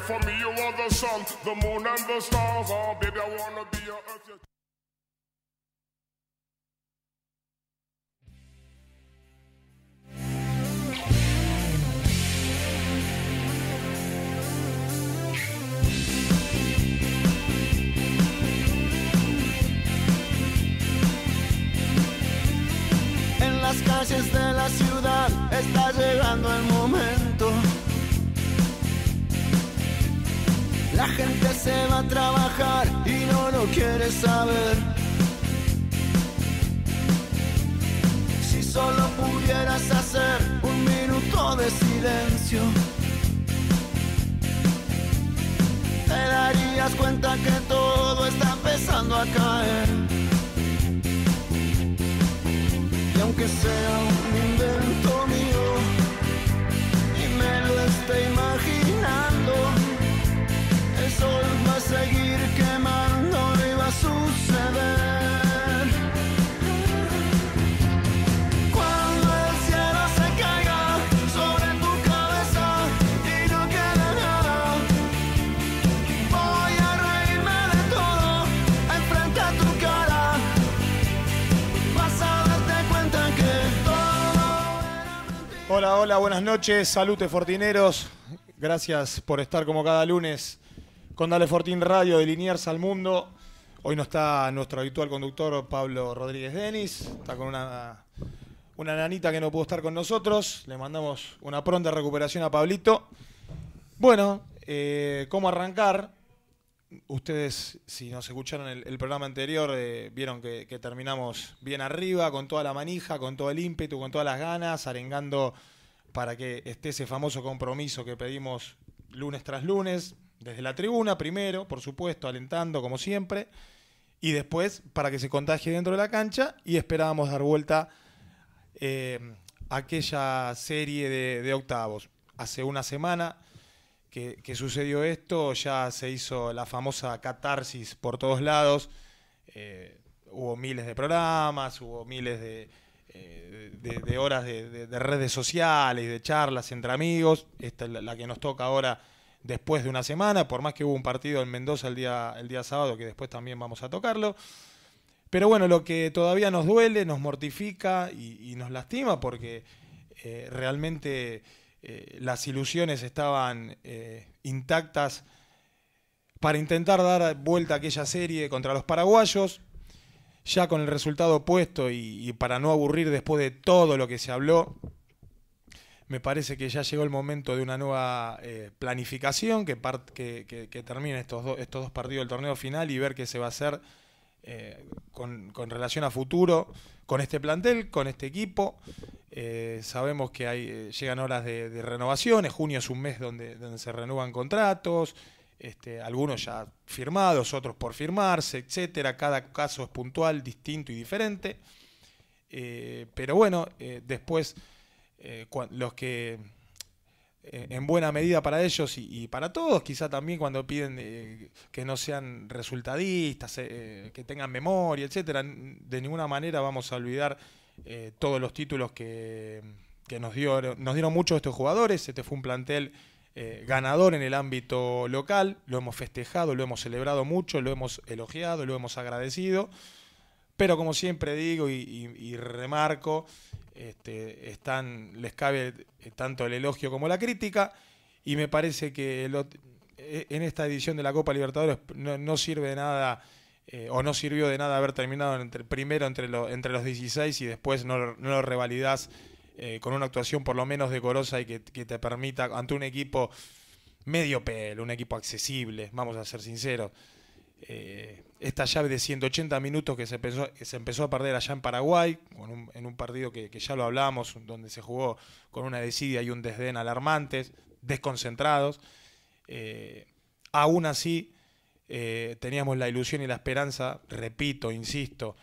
For me, you are the sun, the moon, and the stars. Oh, baby, I wanna be your earth. En las calles de la ciudad está llegando el momento La gente se va a trabajar y no lo quiere saber. Si solo pudieras hacer un minuto de silencio, te darías cuenta que todo está empezando a caer. Y aunque sea un invento mío, y me lo esté imaginando sol va a seguir quemando y va a suceder. Cuando el cielo se caiga sobre tu cabeza y no quede nada, voy a reírme de todo enfrente a tu cara. Vas a darte cuenta que todo Hola, hola, buenas noches, salute fortineros. Gracias por estar como cada lunes con Dale Fortín Radio de Liniers al Mundo. Hoy no está nuestro habitual conductor Pablo Rodríguez Denis, está con una, nanita que no pudo estar con nosotros. Le mandamos una pronta recuperación a Pablito. Bueno, eh, ¿cómo arrancar? Ustedes, si nos escucharon el, programa anterior, eh, vieron que, que, terminamos bien arriba, con toda la manija, con todo el ímpetu, con todas las ganas, arengando para que esté ese famoso compromiso que pedimos lunes tras lunes. Desde la tribuna, primero, por supuesto, alentando como siempre, y después para que se contagie dentro de la cancha y esperábamos dar vuelta eh, aquella serie de, octavos. Hace una semana que, sucedió esto, ya se hizo la famosa catarsis por todos lados, eh, hubo miles de programas, hubo miles de, eh, horas de, redes sociales, de charlas entre amigos, esta la que nos toca ahora después de una semana, por más que hubo un partido en Mendoza el día, el día sábado, que después también vamos a tocarlo. Pero bueno, lo que todavía nos duele, nos mortifica y, nos lastima porque eh, realmente eh, las ilusiones estaban eh, intactas para intentar dar vuelta a aquella serie contra los paraguayos, ya con el resultado opuesto y para no aburrir después de todo lo que se habló, me parece que ya llegó el momento de una nueva eh, planificación, que, que, que, estos, estos dos partidos del torneo final y ver qué se va a hacer eh, con, relación a futuro, con este plantel, con este equipo. Eh, sabemos que hay, llegan horas de, renovaciones, junio es un mes donde, se renuevan contratos, este, algunos ya firmados, otros por firmarse, etcétera. Cada caso es puntual, distinto y diferente. pero bueno, después eh, los que eh, en buena medida para ellos y, para todos, quizá también cuando piden eh, que no sean resultadistas, que tengan memoria, etcétera. De ninguna manera vamos a olvidar todos los títulos que, nos, dio, nos dieron muchos estos jugadores. Este fue un plantel ganador en el ámbito local, lo hemos festejado, lo hemos celebrado mucho, lo hemos elogiado, lo hemos agradecido. Pero como siempre digo y remarco, este, están, les cabe eh, tanto el elogio como la crítica, y me parece que eh, en esta edición de la Copa Libertadores no, sirve de nada. Eh, o no sirvió de nada haber terminado entre, primero entre, entre los 16 y después no, lo revalidas con una actuación por lo menos decorosa y que, que, te permita ante un equipo medio pelo, un equipo accesible, vamos a ser sinceros, eh, esta llave de 180 minutos que se empezó, se empezó a perder allá en Paraguay, en un partido que, ya lo hablamos, donde se jugó con una desidia y un desdén alarmantes, desconcentrados. Eh, aún así, eh, teníamos la ilusión y la esperanza, repito, insisto,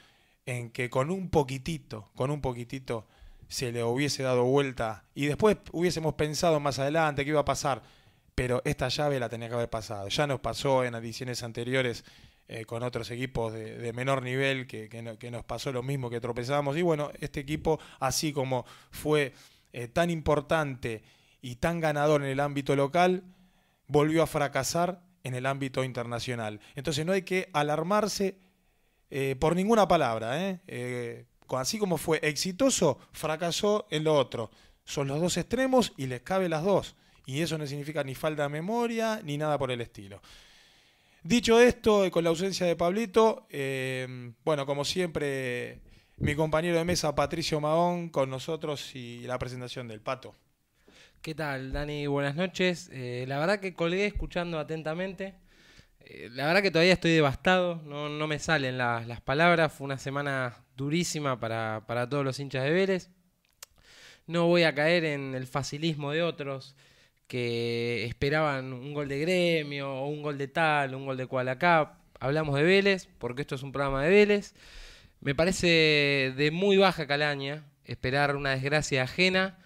en que con un poquitito, con un poquitito se le hubiese dado vuelta y después hubiésemos pensado más adelante qué iba a pasar pero esta llave la tenía que haber pasado. Ya nos pasó en ediciones anteriores eh, con otros equipos de, menor nivel que, nos pasó lo mismo, que tropezábamos. Y bueno, este equipo, así como fue eh, tan importante y tan ganador en el ámbito local, volvió a fracasar en el ámbito internacional. Entonces no hay que alarmarse eh, por ninguna palabra. así como fue exitoso, fracasó en lo otro. Son los dos extremos y les cabe las dos. Y eso no significa ni falta de memoria ni nada por el estilo. Dicho esto, eh, con la ausencia de Pablito, eh, bueno, como siempre, mi compañero de mesa Patricio Mahón con nosotros y la presentación del pato. ¿Qué tal, Dani? Buenas noches. Eh, la verdad que colgué escuchando atentamente. la verdad que todavía estoy devastado, no, me salen las palabras. Fue una semana durísima para, para todos los hinchas de Vélez. No voy a caer en el facilismo de otros que esperaban un gol de gremio, o un gol de tal, un gol de cual acá. Hablamos de Vélez, porque esto es un programa de Vélez. Me parece de muy baja calaña esperar una desgracia ajena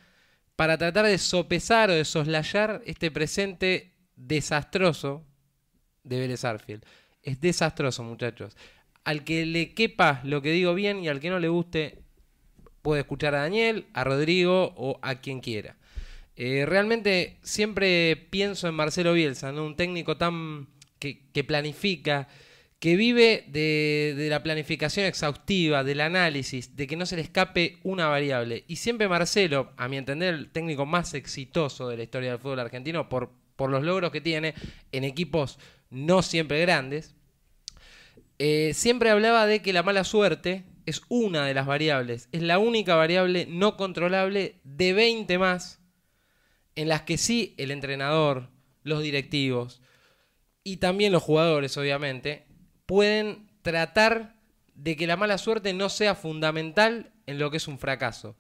para tratar de sopesar o de soslayar este presente desastroso de Vélez Arfield. Es desastroso, muchachos. Al que le quepa lo que digo bien y al que no le guste, puede escuchar a Daniel, a Rodrigo o a quien quiera. Eh, realmente siempre pienso en Marcelo Bielsa, un técnico tan que, planifica, que vive de, la planificación exhaustiva, del análisis, de que no se le escape una variable. Y siempre Marcelo, a mi entender, el técnico más exitoso de la historia del fútbol argentino por, los logros que tiene en equipos no siempre grandes, eh, siempre hablaba de que la mala suerte es una de las variables, es la única variable no controlable de 20 más en las que sí el entrenador, los directivos y también los jugadores, obviamente, pueden tratar de que la mala suerte no sea fundamental en lo que es un fracaso.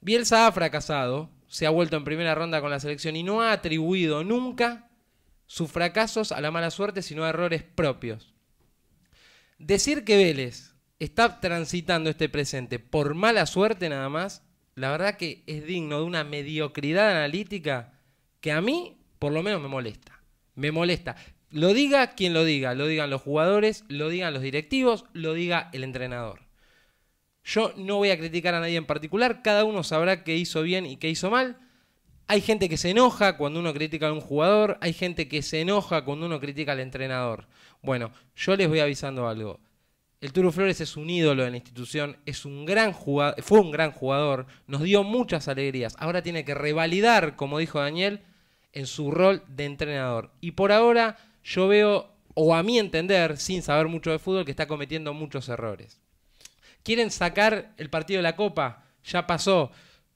Bielsa ha fracasado, se ha vuelto en primera ronda con la selección y no ha atribuido nunca sus fracasos a la mala suerte, sino a errores propios. Decir que Vélez está transitando este presente por mala suerte nada más la verdad que es digno de una mediocridad analítica que a mí, por lo menos, me molesta. Me molesta. Lo diga quien lo diga, lo digan los jugadores, lo digan los directivos, lo diga el entrenador. Yo no voy a criticar a nadie en particular, cada uno sabrá qué hizo bien y qué hizo mal. Hay gente que se enoja cuando uno critica a un jugador, hay gente que se enoja cuando uno critica al entrenador. Bueno, yo les voy avisando algo. El Turo Flores es un ídolo de la institución, es un gran fue un gran jugador, nos dio muchas alegrías. Ahora tiene que revalidar, como dijo Daniel, en su rol de entrenador. Y por ahora yo veo, o a mi entender, sin saber mucho de fútbol, que está cometiendo muchos errores. Quieren sacar el partido de la Copa, ya pasó.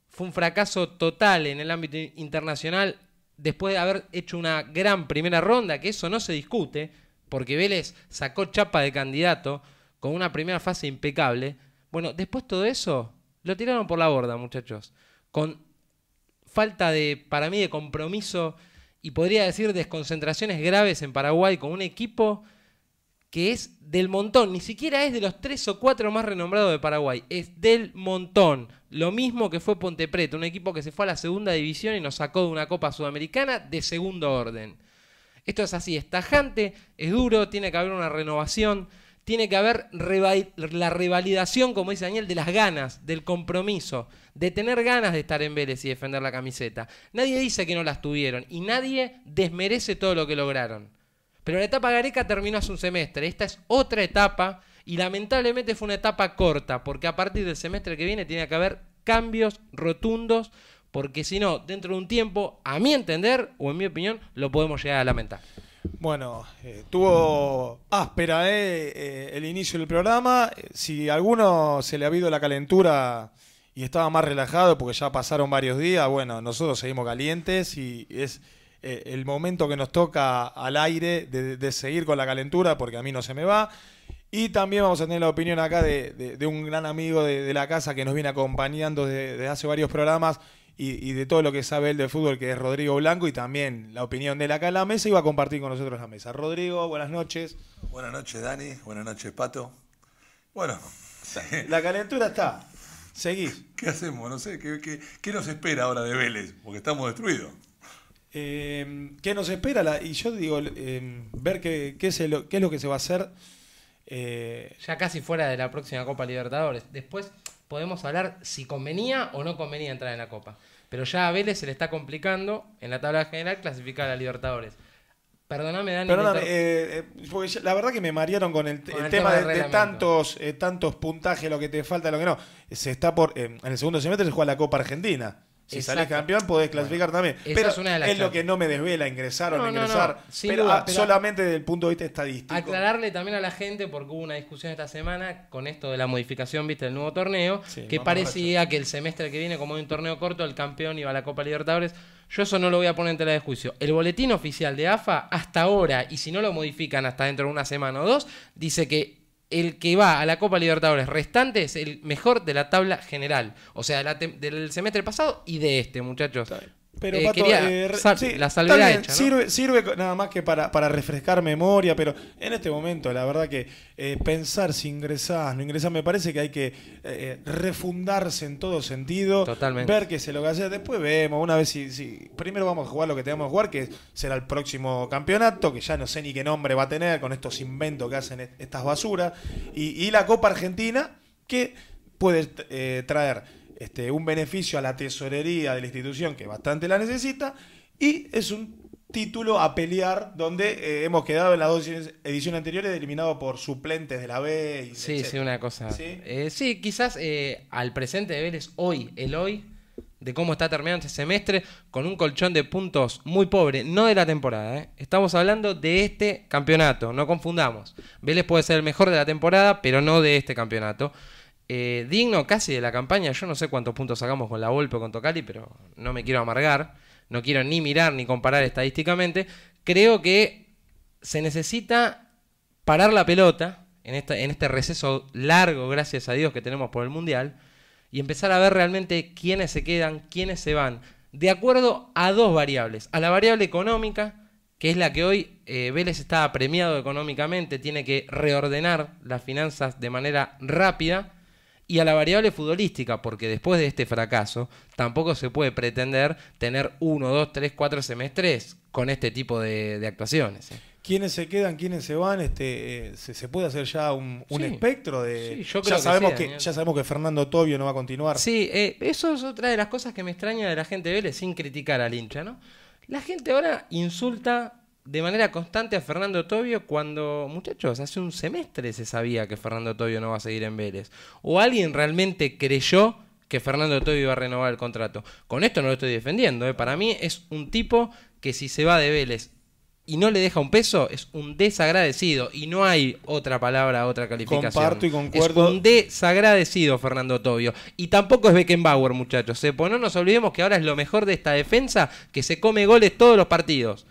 Fue un fracaso total en el ámbito internacional después de haber hecho una gran primera ronda, que eso no se discute, porque Vélez sacó chapa de candidato con una primera fase impecable. Bueno, después de todo eso lo tiraron por la borda, muchachos. Con falta de, para mí, de compromiso y podría decir desconcentraciones graves en Paraguay con un equipo que es del montón, ni siquiera es de los tres o cuatro más renombrados de Paraguay, es del montón. Lo mismo que fue Ponte Preto, un equipo que se fue a la segunda división y nos sacó de una Copa Sudamericana de segundo orden. Esto es así, es tajante, es duro, tiene que haber una renovación tiene que haber la revalidación, como dice Daniel, de las ganas, del compromiso, de tener ganas de estar en Vélez y defender la camiseta. Nadie dice que no las tuvieron y nadie desmerece todo lo que lograron. Pero la etapa Gareca terminó hace un semestre, esta es otra etapa y lamentablemente fue una etapa corta, porque a partir del semestre que viene tiene que haber cambios rotundos, porque si no, dentro de un tiempo, a mi entender, o en mi opinión, lo podemos llegar a lamentar. Bueno, eh, tuvo áspera eh, eh, el inicio del programa. Si a alguno se le ha habido la calentura y estaba más relajado porque ya pasaron varios días, bueno, nosotros seguimos calientes y es el momento que nos toca al aire de, seguir con la calentura porque a mí no se me va. Y también vamos a tener la opinión acá de, de un gran amigo de, la casa que nos viene acompañando desde hace varios programas y, de todo lo que sabe él de fútbol, que es Rodrigo Blanco, y también la opinión de la acá la mesa, y va a compartir con nosotros la mesa. Rodrigo, buenas noches. Buenas noches, Dani. Buenas noches, Pato. Bueno. La calentura está. Seguís. ¿Qué hacemos? No sé, ¿qué, qué, qué nos espera ahora de Vélez? Porque estamos destruidos. Em, ¿Qué nos espera? y yo digo, em, ver qué, qué, es qué es lo que se va a hacer. Eh, ya casi fuera de la próxima Copa Libertadores. Después podemos hablar si convenía o no convenía entrar en la Copa. Pero ya a Vélez se le está complicando en la tabla general clasificar a Libertadores. Perdóname, Dani. Perdóname, eh, eh, la verdad que me marearon con el, tema, de, tantos, eh, tantos puntajes, lo que te falta, lo que no. Se está por, en el segundo semestre se juega la Copa Argentina. Si campeón, podés clasificar también. Pero es, lo que no me desvela ingresar o no, ingresar. pero, solamente desde el punto de vista estadístico. Aclararle también a la gente, porque hubo una discusión esta semana con esto de la modificación, viste, del nuevo torneo, que parecía que el semestre que viene, como hay un torneo corto, el campeón iba a la Copa Libertadores. Yo eso no lo voy a poner en tela de juicio. El boletín oficial de AFA, hasta ahora, y si no lo modifican hasta dentro de una semana o dos, dice que el que va a la Copa Libertadores restante es el mejor de la tabla general. O sea, la del semestre pasado y de este, muchachos. Pero, eh, Pato, eh, la salvedad hecha, sirve, nada más que para, refrescar memoria, pero en este momento, la verdad que eh, pensar si ingresás, no ingresás, me parece que hay que refundarse en todo sentido. Totalmente. Ver qué se lo que hace. Después vemos, una vez si, Primero vamos a jugar lo que tenemos que jugar, que será el próximo campeonato, que ya no sé ni qué nombre va a tener con estos inventos que hacen estas basuras. Y, y la Copa Argentina, que puede traer este, un beneficio a la tesorería de la institución que bastante la necesita y es un título a pelear donde eh, hemos quedado en las dos ediciones anteriores eliminado por suplentes de la B. Y sí, sí, una cosa. Sí, eh, quizás eh, al presente de Vélez hoy, el hoy, de cómo está terminando este semestre, con un colchón de puntos muy pobre, no de la temporada. Estamos hablando de este campeonato, no confundamos. Vélez puede ser el mejor de la temporada, pero no de este campeonato. Eh, digno casi de la campaña. Yo no sé cuántos puntos sacamos con la Volpe o con Tocali, pero no me quiero amargar. No quiero ni mirar ni comparar estadísticamente. Creo que se necesita parar la pelota en, esta, en este receso largo, gracias a Dios, que tenemos por el Mundial. Y empezar a ver realmente quiénes se quedan, quiénes se van. De acuerdo a dos variables. A la variable económica, que es la que hoy eh, Vélez está premiado económicamente, tiene que reordenar las finanzas de manera rápida y a la variable futbolística, porque después de este fracaso tampoco se puede pretender tener uno, dos, tres, cuatro semestres con este tipo de, actuaciones. ¿eh? ¿Quiénes se quedan, quiénes se van? Este, eh, se, puede hacer ya un, espectro de. yo ya, sabemos que, ya sabemos que Fernando Tobio no va a continuar. Sí, eh, eso es otra de las cosas que me extraña de la gente de Vélez, sin criticar al hincha, ¿no? La gente ahora insulta de manera constante a Fernando Tobio cuando, muchachos, hace un semestre se sabía que Fernando Tobio no va a seguir en Vélez. ¿O alguien realmente creyó que Fernando Tobio iba a renovar el contrato? Con esto no lo estoy defendiendo. ¿eh? Para mí es un tipo que si se va de Vélez y no le deja un peso, es un desagradecido. Y no hay otra palabra, otra calificación. Comparto y concuerdo. Es un desagradecido Fernando Tobio. Y tampoco es Beckenbauer, muchachos. ¿eh? Pues no nos olvidemos que ahora es lo mejor de esta defensa, que se come goles todos los partidos.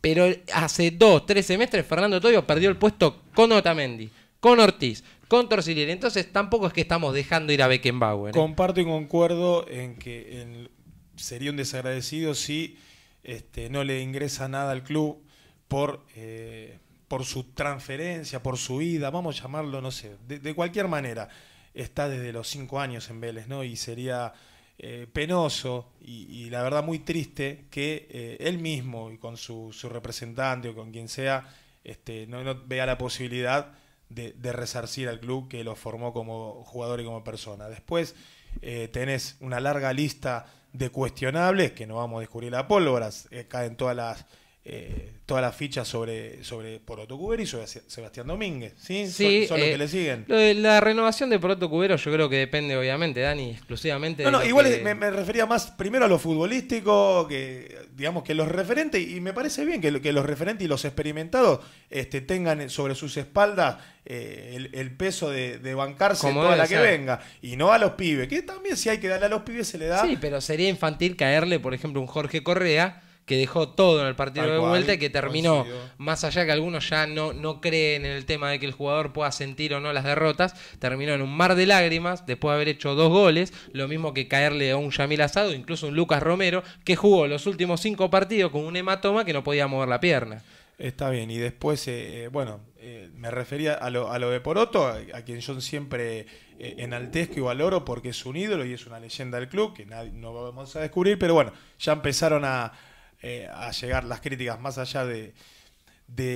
Pero hace dos, tres semestres Fernando Toyo perdió el puesto con Otamendi, con Ortiz, con Torsilleri. Entonces tampoco es que estamos dejando ir a Beckenbauer. ¿eh? Comparto y concuerdo en que sería un desagradecido si este, no le ingresa nada al club por, eh, por su transferencia, por su ida, vamos a llamarlo, no sé, de, de cualquier manera. Está desde los cinco años en Vélez, ¿no? Y sería eh, penoso y, la verdad muy triste que eh, él mismo y con su, representante o con quien sea este, no, vea la posibilidad de, resarcir al club que lo formó como jugador y como persona. Después eh, tenés una larga lista de cuestionables que no vamos a descubrir la pólvora, caen todas las eh, todas las fichas sobre, sobre Poroto Cubero y sobre Sebastián Domínguez. ¿sí? sí son, los eh, que le siguen. la renovación de Poroto Cubero yo creo que depende, obviamente, Dani, exclusivamente. No, no, igual me, refería más primero a lo futbolístico, que digamos que los referentes, y me parece bien que, los referentes y los experimentados este, tengan sobre sus espaldas eh, el, peso de, bancarse toda la que venga. Y no a los pibes, que también si hay que darle a los pibes se le da. Sí, pero sería infantil caerle, por ejemplo, un Jorge Correa que dejó todo en el partido de vuelta y que terminó, más allá que algunos ya no, no creen en el tema de que el jugador pueda sentir o no las derrotas, terminó en un mar de lágrimas después de haber hecho dos goles, lo mismo que caerle a un Yamil Asado, incluso un Lucas Romero, que jugó los últimos cinco partidos con un hematoma que no podía mover la pierna. Está bien, y después, eh, eh, bueno, eh, me refería a lo, de Poroto, a, quien yo siempre enaltezco y valoro porque es un ídolo y es una leyenda del club, que nadie, no vamos a descubrir, pero bueno, ya empezaron a, eh, a llegar las críticas más allá de,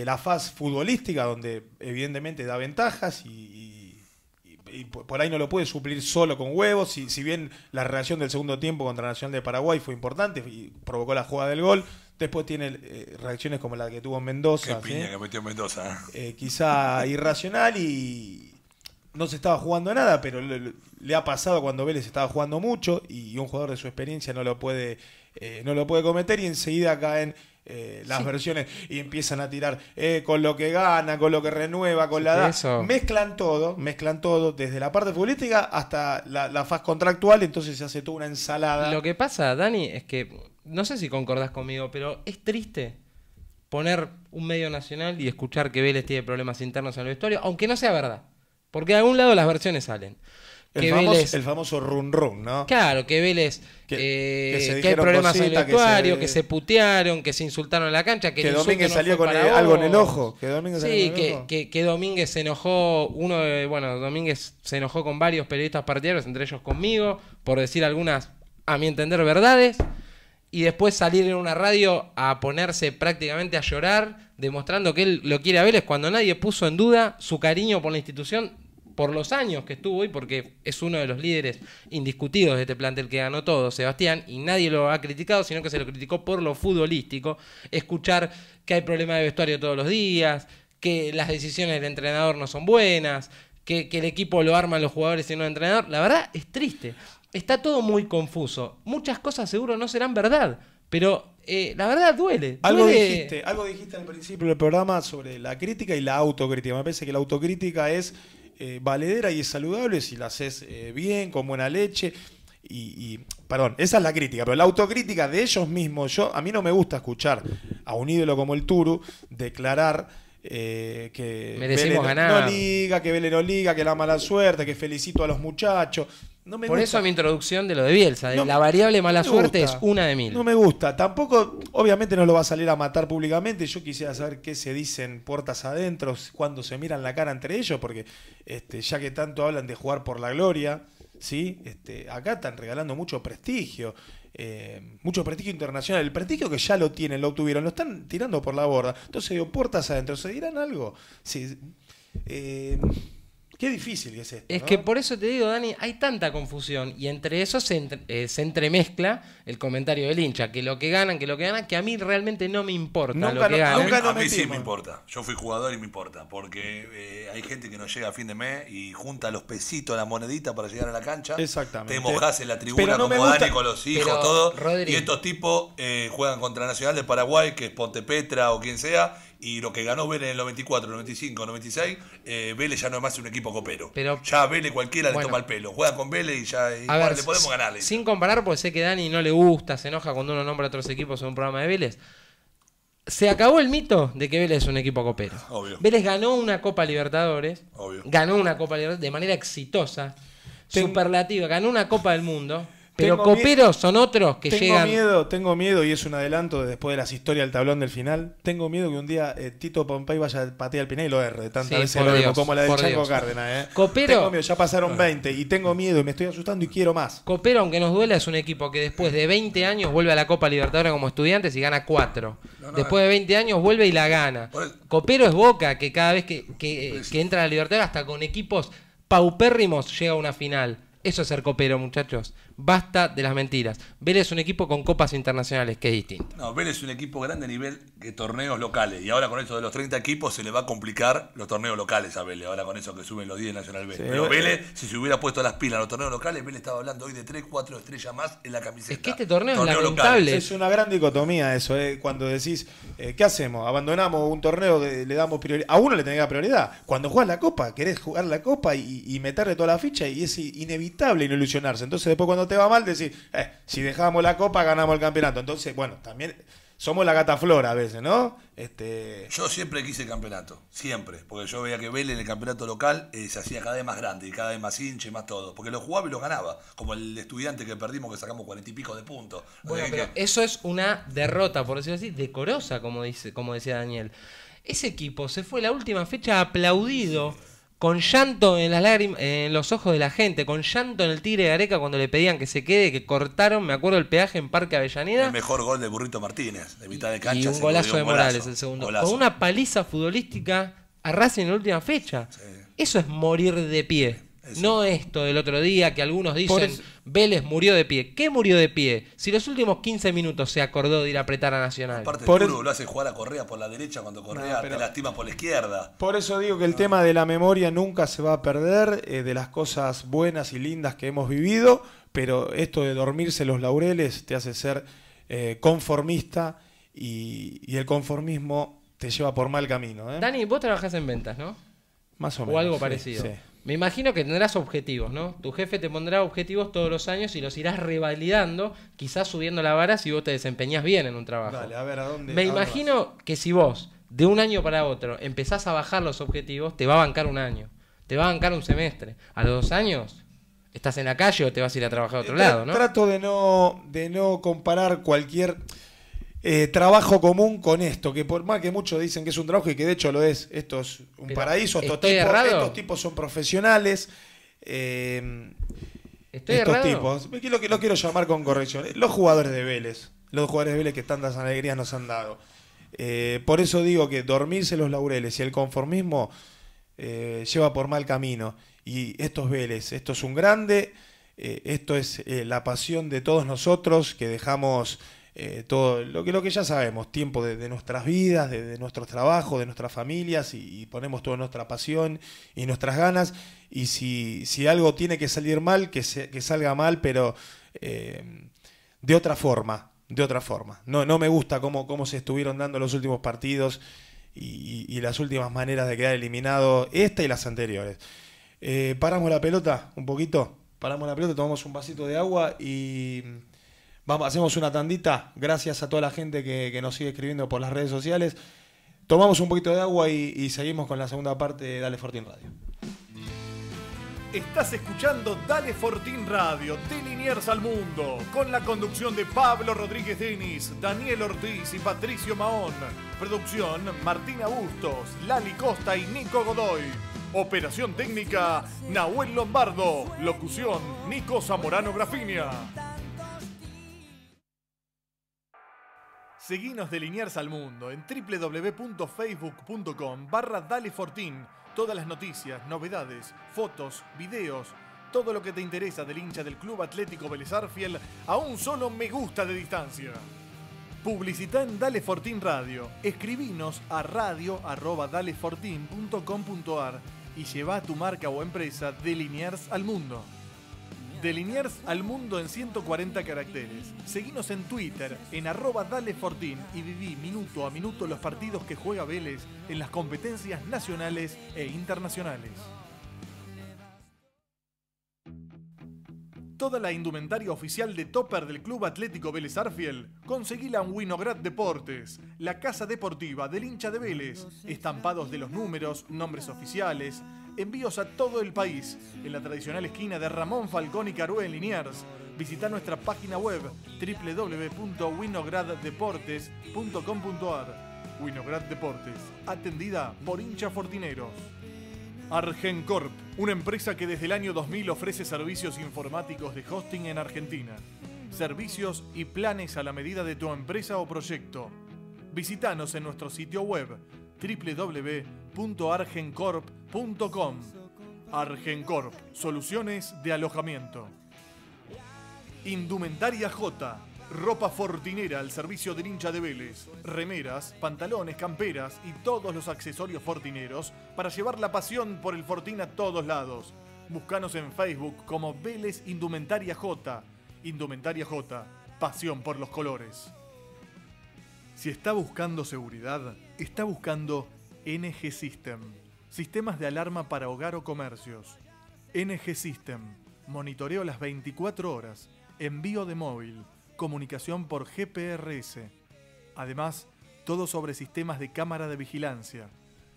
la faz futbolística, donde evidentemente da ventajas y, por ahí no lo puede suplir solo con huevos. Si, si bien la reacción del segundo tiempo contra Nacional de Paraguay fue importante y provocó la jugada del gol, Después tiene eh, reacciones como la que tuvo en Mendoza. ¿eh? quizá irracional y no se estaba jugando nada, pero le, ha pasado cuando Vélez estaba jugando mucho y un jugador de su experiencia no lo puede eh, no lo puede cometer y enseguida caen eh, las versiones y empiezan a tirar eh, con lo que gana, con lo que renueva, con la edad. Mezclan todo, mezclan todo, desde la parte futbolística hasta la, faz contractual, entonces se hace toda una ensalada. Lo que pasa, Dani, es que no sé si concordás conmigo, pero es triste poner un medio nacional y escuchar que Vélez tiene problemas internos en el vestuario, aunque no sea verdad. Porque de algún lado las versiones salen. El, famoso, el famoso run run, ¿no? Claro, que Vélez, que, eh, hay problemas en el que, se, putearon, que se insultaron en la cancha, que, Domínguez salió con algo en el ojo. Que sí, que, Domínguez se enojó, uno de, bueno, Domínguez se enojó con varios periodistas partidarios, entre ellos conmigo, por decir algunas, a mi entender, verdades. Y después salir en una radio a ponerse prácticamente a llorar, demostrando que él lo quiere a Vélez cuando nadie puso en duda su cariño por la institución por los años que estuvo y porque es uno de los líderes indiscutidos de este plantel que ganó todo, Sebastián, y nadie lo ha criticado, sino que se lo criticó por lo futbolístico, escuchar que hay problemas de vestuario todos los días, que las decisiones del entrenador no son buenas, que, el equipo lo arman los jugadores y no el entrenador, la verdad es triste. Está todo muy confuso. Muchas cosas seguro no serán verdad, pero eh, la verdad duele, Algo dijiste, algo dijiste al principio del programa sobre la crítica y la autocrítica. Me parece que la autocrítica es eh, valedera y es saludable si la haces eh, bien, con buena leche. Y, perdón, esa es la crítica, pero la autocrítica de ellos mismos, yo a mí no me gusta escuchar a un ídolo como el Turu declarar eh, que no liga, que Belén no liga, que la mala suerte, que felicito a los muchachos. Por eso mi introducción de lo de Bielsa. la variable mala suerte es una de mil. No me gusta. Tampoco, obviamente, no lo va a salir a matar públicamente. Yo quisiera saber qué se dicen puertas adentro cuando se miran la cara entre ellos, porque este, ya que tanto hablan de jugar por la gloria, ¿sí? este, acá están regalando mucho prestigio. Eh, mucho prestigio internacional. El prestigio que ya lo tienen, lo obtuvieron, lo están tirando por la borda. Entonces digo, puertas adentro, ¿se dirán algo? Sí. Eh, Qué difícil que es esto. Es que por eso te digo, Dani, hay tanta confusión y entre eso se, eh, se, entremezcla el comentario del hincha, que lo que ganan, que lo que ganan, que a mí realmente no me importa lo que ganan. a mí sí me importa. Yo fui jugador y me importa, porque eh, hay gente que no llega a fin de mes y junta los pesitos, la monedita para llegar a la cancha. Exactamente. Te mojas en la tribuna como Dani con los hijos, todo. Y estos tipos eh, juegan contra Nacional de Paraguay, que es Pontepetra o quien sea, y lo que ganó Vélez en el 94, 95, 96, eh, Vélez ya no es más un equipo copero. ya Vélez cualquiera le toma el pelo. Juega con Vélez y ya le podemos ganarle. Sin comparar, porque sé que Dani no le gusta, se enoja cuando uno nombra a otros equipos en un programa de Vélez. Se acabó el mito de que Vélez es un equipo copero. Obvio. Vélez ganó una Copa Libertadores. Ganó una Copa Libertadores de manera exitosa. Superlativa. Ganó una Copa del Mundo. Pero coperos son otros que llegan. tengo Miedo, tengo miedo, y es un adelanto después de las historias del tablón del final. Tengo miedo que un día eh, Tito Pompey vaya a patear al Piné y lo erre. Tantas veces como la de Chaco Cárdenas. Eh. tengo miedo, ya pasaron 20 ah. y tengo miedo y me estoy asustando y quiero más. Copero, aunque nos duela, es un equipo que después de 20 años vuelve a la Copa Libertadores como estudiantes y gana 4. después de 20 años vuelve y la gana. Copero es Boca, que cada vez que, que entra a la Libertadores, hasta con equipos paupérrimos, llega a una final. Eso es ser copero, muchachos. Basta de las mentiras. Vélez es un equipo con copas internacionales, que es distinto. No, Vélez es un equipo grande a nivel de torneos locales. Y ahora con eso de los 30 equipos se le va a complicar los torneos locales a Vélez. Ahora con eso que suben los 10 Nacional B. Pero Vélez, si se hubiera puesto las pilas en los torneos locales, Vélez estaba hablando hoy de 3, 4 estrellas más en la camiseta. Es que este torneo, es lamentable. Es una gran dicotomía eso. Eh, cuando decís, eh, ¿qué hacemos? ¿Abandonamos un torneo? le damos prioridad. A uno le tenés prioridad. Cuando juegas la copa, querés jugar la copa y, meterle toda la ficha y es inevitable no ilusionarse. Entonces después cuando va mal, decir eh, si dejamos la copa, ganamos el campeonato. Entonces, bueno, también somos la gata a veces, ¿no? Este... Yo siempre quise el campeonato, siempre, porque yo veía que Vélez en el campeonato local eh, se hacía cada vez más grande y cada vez más hinche, más todo, porque lo jugaba y lo ganaba, como el estudiante que perdimos que sacamos cuarenta y pico de puntos. Bueno, pero eso es una derrota, por decirlo así, decorosa, como, dice, como decía Daniel. Ese equipo se fue la última fecha aplaudido con llanto en, las en los ojos de la gente, con llanto en el Tigre de Areca cuando le pedían que se quede, que cortaron, me acuerdo, el peaje en Parque Avellaneda. El mejor gol de Burrito Martínez, de mitad de cancha. Y un golazo de Morales, el segundo. Con una paliza futbolística a en la última fecha. Eso es morir de pie. No esto del otro día que algunos dicen Vélez murió de pie. ¿Qué murió de pie? Si los últimos 15 minutos se acordó de ir a apretar a Nacional. Aparte, por lo hace jugar a Correa por la derecha cuando Correa te lastima por la izquierda. Por eso digo que el tema de la memoria nunca se va a perder, eh, de las cosas buenas y lindas que hemos vivido, pero esto de dormirse los laureles te hace ser eh, conformista y, el conformismo te lleva por mal camino. ¿eh? Dani, vos trabajás en ventas, ¿no? Más o, menos. O algo parecido. sí. Me imagino que tendrás objetivos, ¿no? Tu jefe te pondrá objetivos todos los años y los irás revalidando, quizás subiendo la vara si vos te desempeñás bien en un trabajo. Dale, a ver, ¿a dónde? Me imagino que si vos, de un año para otro, empezás a bajar los objetivos, te va a bancar un año, te va a bancar un semestre. A los dos años, estás en la calle o te vas a ir a trabajar a otro lado, ¿no? Trato de no, de no comparar cualquier eh, trabajo común con esto, que por más que muchos dicen que es un trabajo y que de hecho lo es, esto es un paraíso, estos tipos, son profesionales. Eh, estos tipos, lo, quiero llamar con corrección, eh, los jugadores de Vélez, los jugadores de Vélez que tantas alegrías nos han dado. por eso digo que dormirse los laureles y el conformismo lleva por mal camino. Y estos Vélez, esto es un grande, esto es la pasión de todos nosotros que dejamos eh, todo lo que, lo que ya sabemos, tiempo de, nuestras vidas, de, nuestro nuestros de nuestras familias y, ponemos toda nuestra pasión y nuestras ganas y si, algo tiene que salir mal, que, salga mal, pero eh, de otra forma, de otra forma. No, no me gusta cómo, se estuvieron dando los últimos partidos y, las últimas maneras de quedar eliminado, esta y las anteriores. Eh, paramos la pelota un poquito, paramos la pelota, tomamos un vasito de agua y hacemos una tandita. Gracias a toda la gente que, nos sigue escribiendo por las redes sociales. Tomamos un poquito de agua y, seguimos con la segunda parte de Dale Fortín Radio. Estás escuchando Dale Fortín Radio, de Liniers al Mundo, con la conducción de Pablo Rodríguez Denis, Daniel Ortiz y Patricio Mahón. Producción Martín Bustos, Lali Costa y Nico Godoy. Operación técnica Nahuel Lombardo. Locución Nico Zamorano Grafinia. Seguinos de Liniers al Mundo en www.facebook.com barra dale Todas las noticias, novedades, fotos, videos, todo lo que te interesa del hincha del Club Atlético Belezarfiel a un solo me gusta de distancia. Publicita en Dale Fortín Radio. Escribinos a radio arroba y lleva a tu marca o empresa de Liniers al Mundo. De al mundo en 140 caracteres. Seguinos en Twitter, en arroba y viví minuto a minuto los partidos que juega Vélez en las competencias nacionales e internacionales. Toda la indumentaria oficial de topper del Club Atlético Vélez Arfiel, conseguí en Winograd Deportes, la casa deportiva del hincha de Vélez, estampados de los números, nombres oficiales, Envíos a todo el país, en la tradicional esquina de Ramón Falcón y Carué en Liniers. Visita nuestra página web www.winograddeportes.com.ar Winograd Deportes, atendida por hincha fortineros. Argencorp, una empresa que desde el año 2000 ofrece servicios informáticos de hosting en Argentina. Servicios y planes a la medida de tu empresa o proyecto. Visítanos en nuestro sitio web www.argencorp.com Argencorp, soluciones de alojamiento. Indumentaria J, ropa fortinera al servicio de hincha de Vélez, remeras, pantalones, camperas y todos los accesorios fortineros para llevar la pasión por el fortín a todos lados. Búscanos en Facebook como Vélez Indumentaria J. Indumentaria J, pasión por los colores. Si está buscando seguridad, está buscando NG System. Sistemas de alarma para hogar o comercios. NG System. Monitoreo las 24 horas. Envío de móvil. Comunicación por GPRS. Además, todo sobre sistemas de cámara de vigilancia.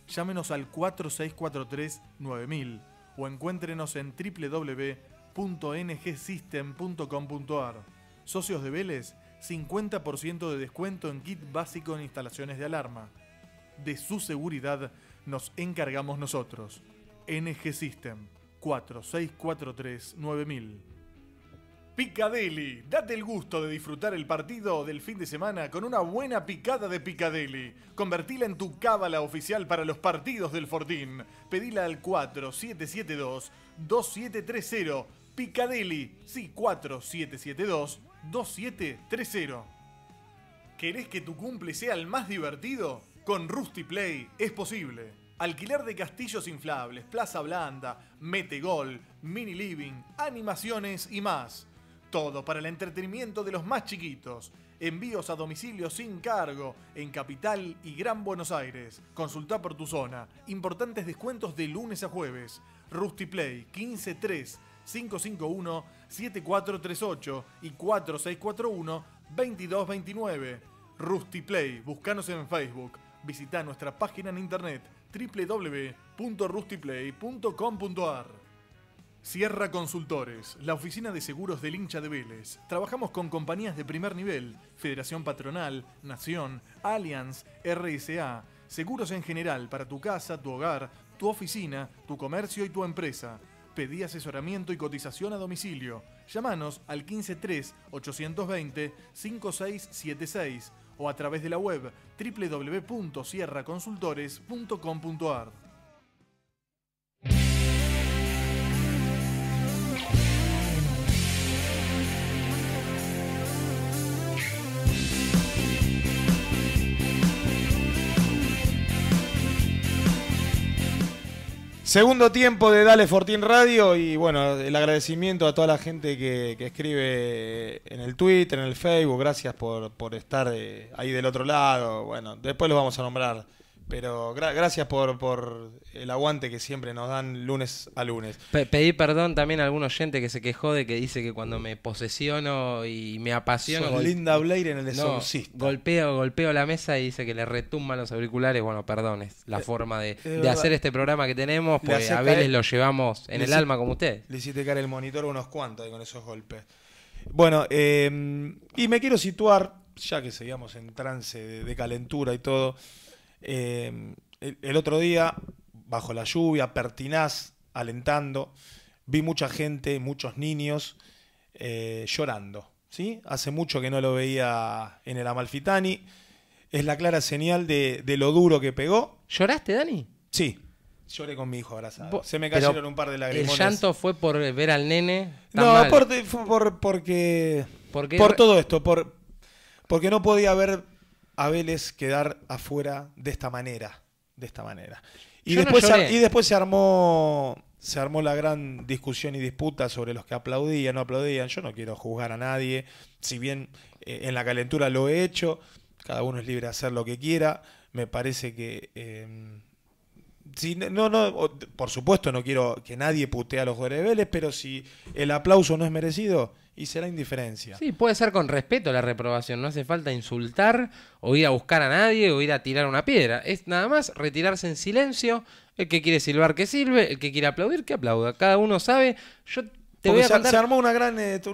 Llámenos al 4643-9000 o encuéntrenos en www.ngsystem.com.ar. Socios de Vélez, 50% de descuento en kit básico en instalaciones de alarma. De su seguridad nos encargamos nosotros. NG System 4643-9000. Piccadilly, date el gusto de disfrutar el partido del fin de semana con una buena picada de Piccadilly. Convertila en tu cábala oficial para los partidos del Fortín. Pedila al 4772-2730. Piccadilly, sí, 4772-2730. ¿Querés que tu cumple sea el más divertido? Con Rusty Play es posible. Alquiler de castillos inflables, plaza blanda, metegol, mini living, animaciones y más. Todo para el entretenimiento de los más chiquitos. Envíos a domicilio sin cargo en Capital y Gran Buenos Aires. Consulta por tu zona. Importantes descuentos de lunes a jueves. Rusty Play 153 551 7438 y 4641 2229. Rusty Play, buscanos en Facebook visita nuestra página en internet www.rustyplay.com.ar Sierra Consultores, la oficina de seguros del hincha de Vélez. Trabajamos con compañías de primer nivel, Federación Patronal, Nación, Allianz, RSA, seguros en general para tu casa, tu hogar, tu oficina, tu comercio y tu empresa. Pedí asesoramiento y cotización a domicilio. Llámanos al 153 820 5676 o a través de la web www.cierraconsultores.com.ar. Segundo tiempo de Dale Fortín Radio y bueno, el agradecimiento a toda la gente que, escribe en el Twitter, en el Facebook, gracias por, por estar eh, ahí del otro lado. Bueno, después los vamos a nombrar pero gracias por, el aguante que siempre nos dan lunes a lunes. pedí perdón también a algún oyente que se quejó de que dice que cuando me posesiono y me apasiono. Linda Blair en el no, golpeo, golpeo la mesa y dice que le retumban los auriculares. Bueno, perdón, es la eh, forma de, hacer este programa que tenemos, porque a veces lo llevamos en el alma como usted Le hiciste caer el monitor unos cuantos con esos golpes. Bueno, em, y me quiero situar, ya que seguíamos en trance de calentura y todo eh, el, otro día, bajo la lluvia, pertinaz, alentando, vi mucha gente, muchos niños eh, llorando. ¿sí? Hace mucho que no lo veía en el Amalfitani. Es la clara señal de, lo duro que pegó. ¿Lloraste, Dani? Sí, Lloré con mi hijo abrazado. Se me cayeron un par de lagrimones. ¿El llanto fue por ver al nene? no, Por, porque. todo esto. Por, porque no podía ver a Vélez quedar afuera de esta manera. De esta manera. Y, después, se, después se armó se armó la gran discusión y disputa sobre los que aplaudían, no aplaudían. Yo no quiero juzgar a nadie, si bien eh, en la calentura lo he hecho, cada uno es libre de hacer lo que quiera. Me parece que... Em, si, no, no, por supuesto no quiero que nadie putee a los jugadores de Vélez, pero si el aplauso no es merecido, y será indiferencia. Sí, puede ser con respeto la reprobación, no hace falta insultar o ir a buscar a nadie o ir a tirar una piedra, es nada más retirarse en silencio, el que quiere silbar que silbe, el que quiere aplaudir que aplauda, cada uno sabe, yo se, armó una gran, este,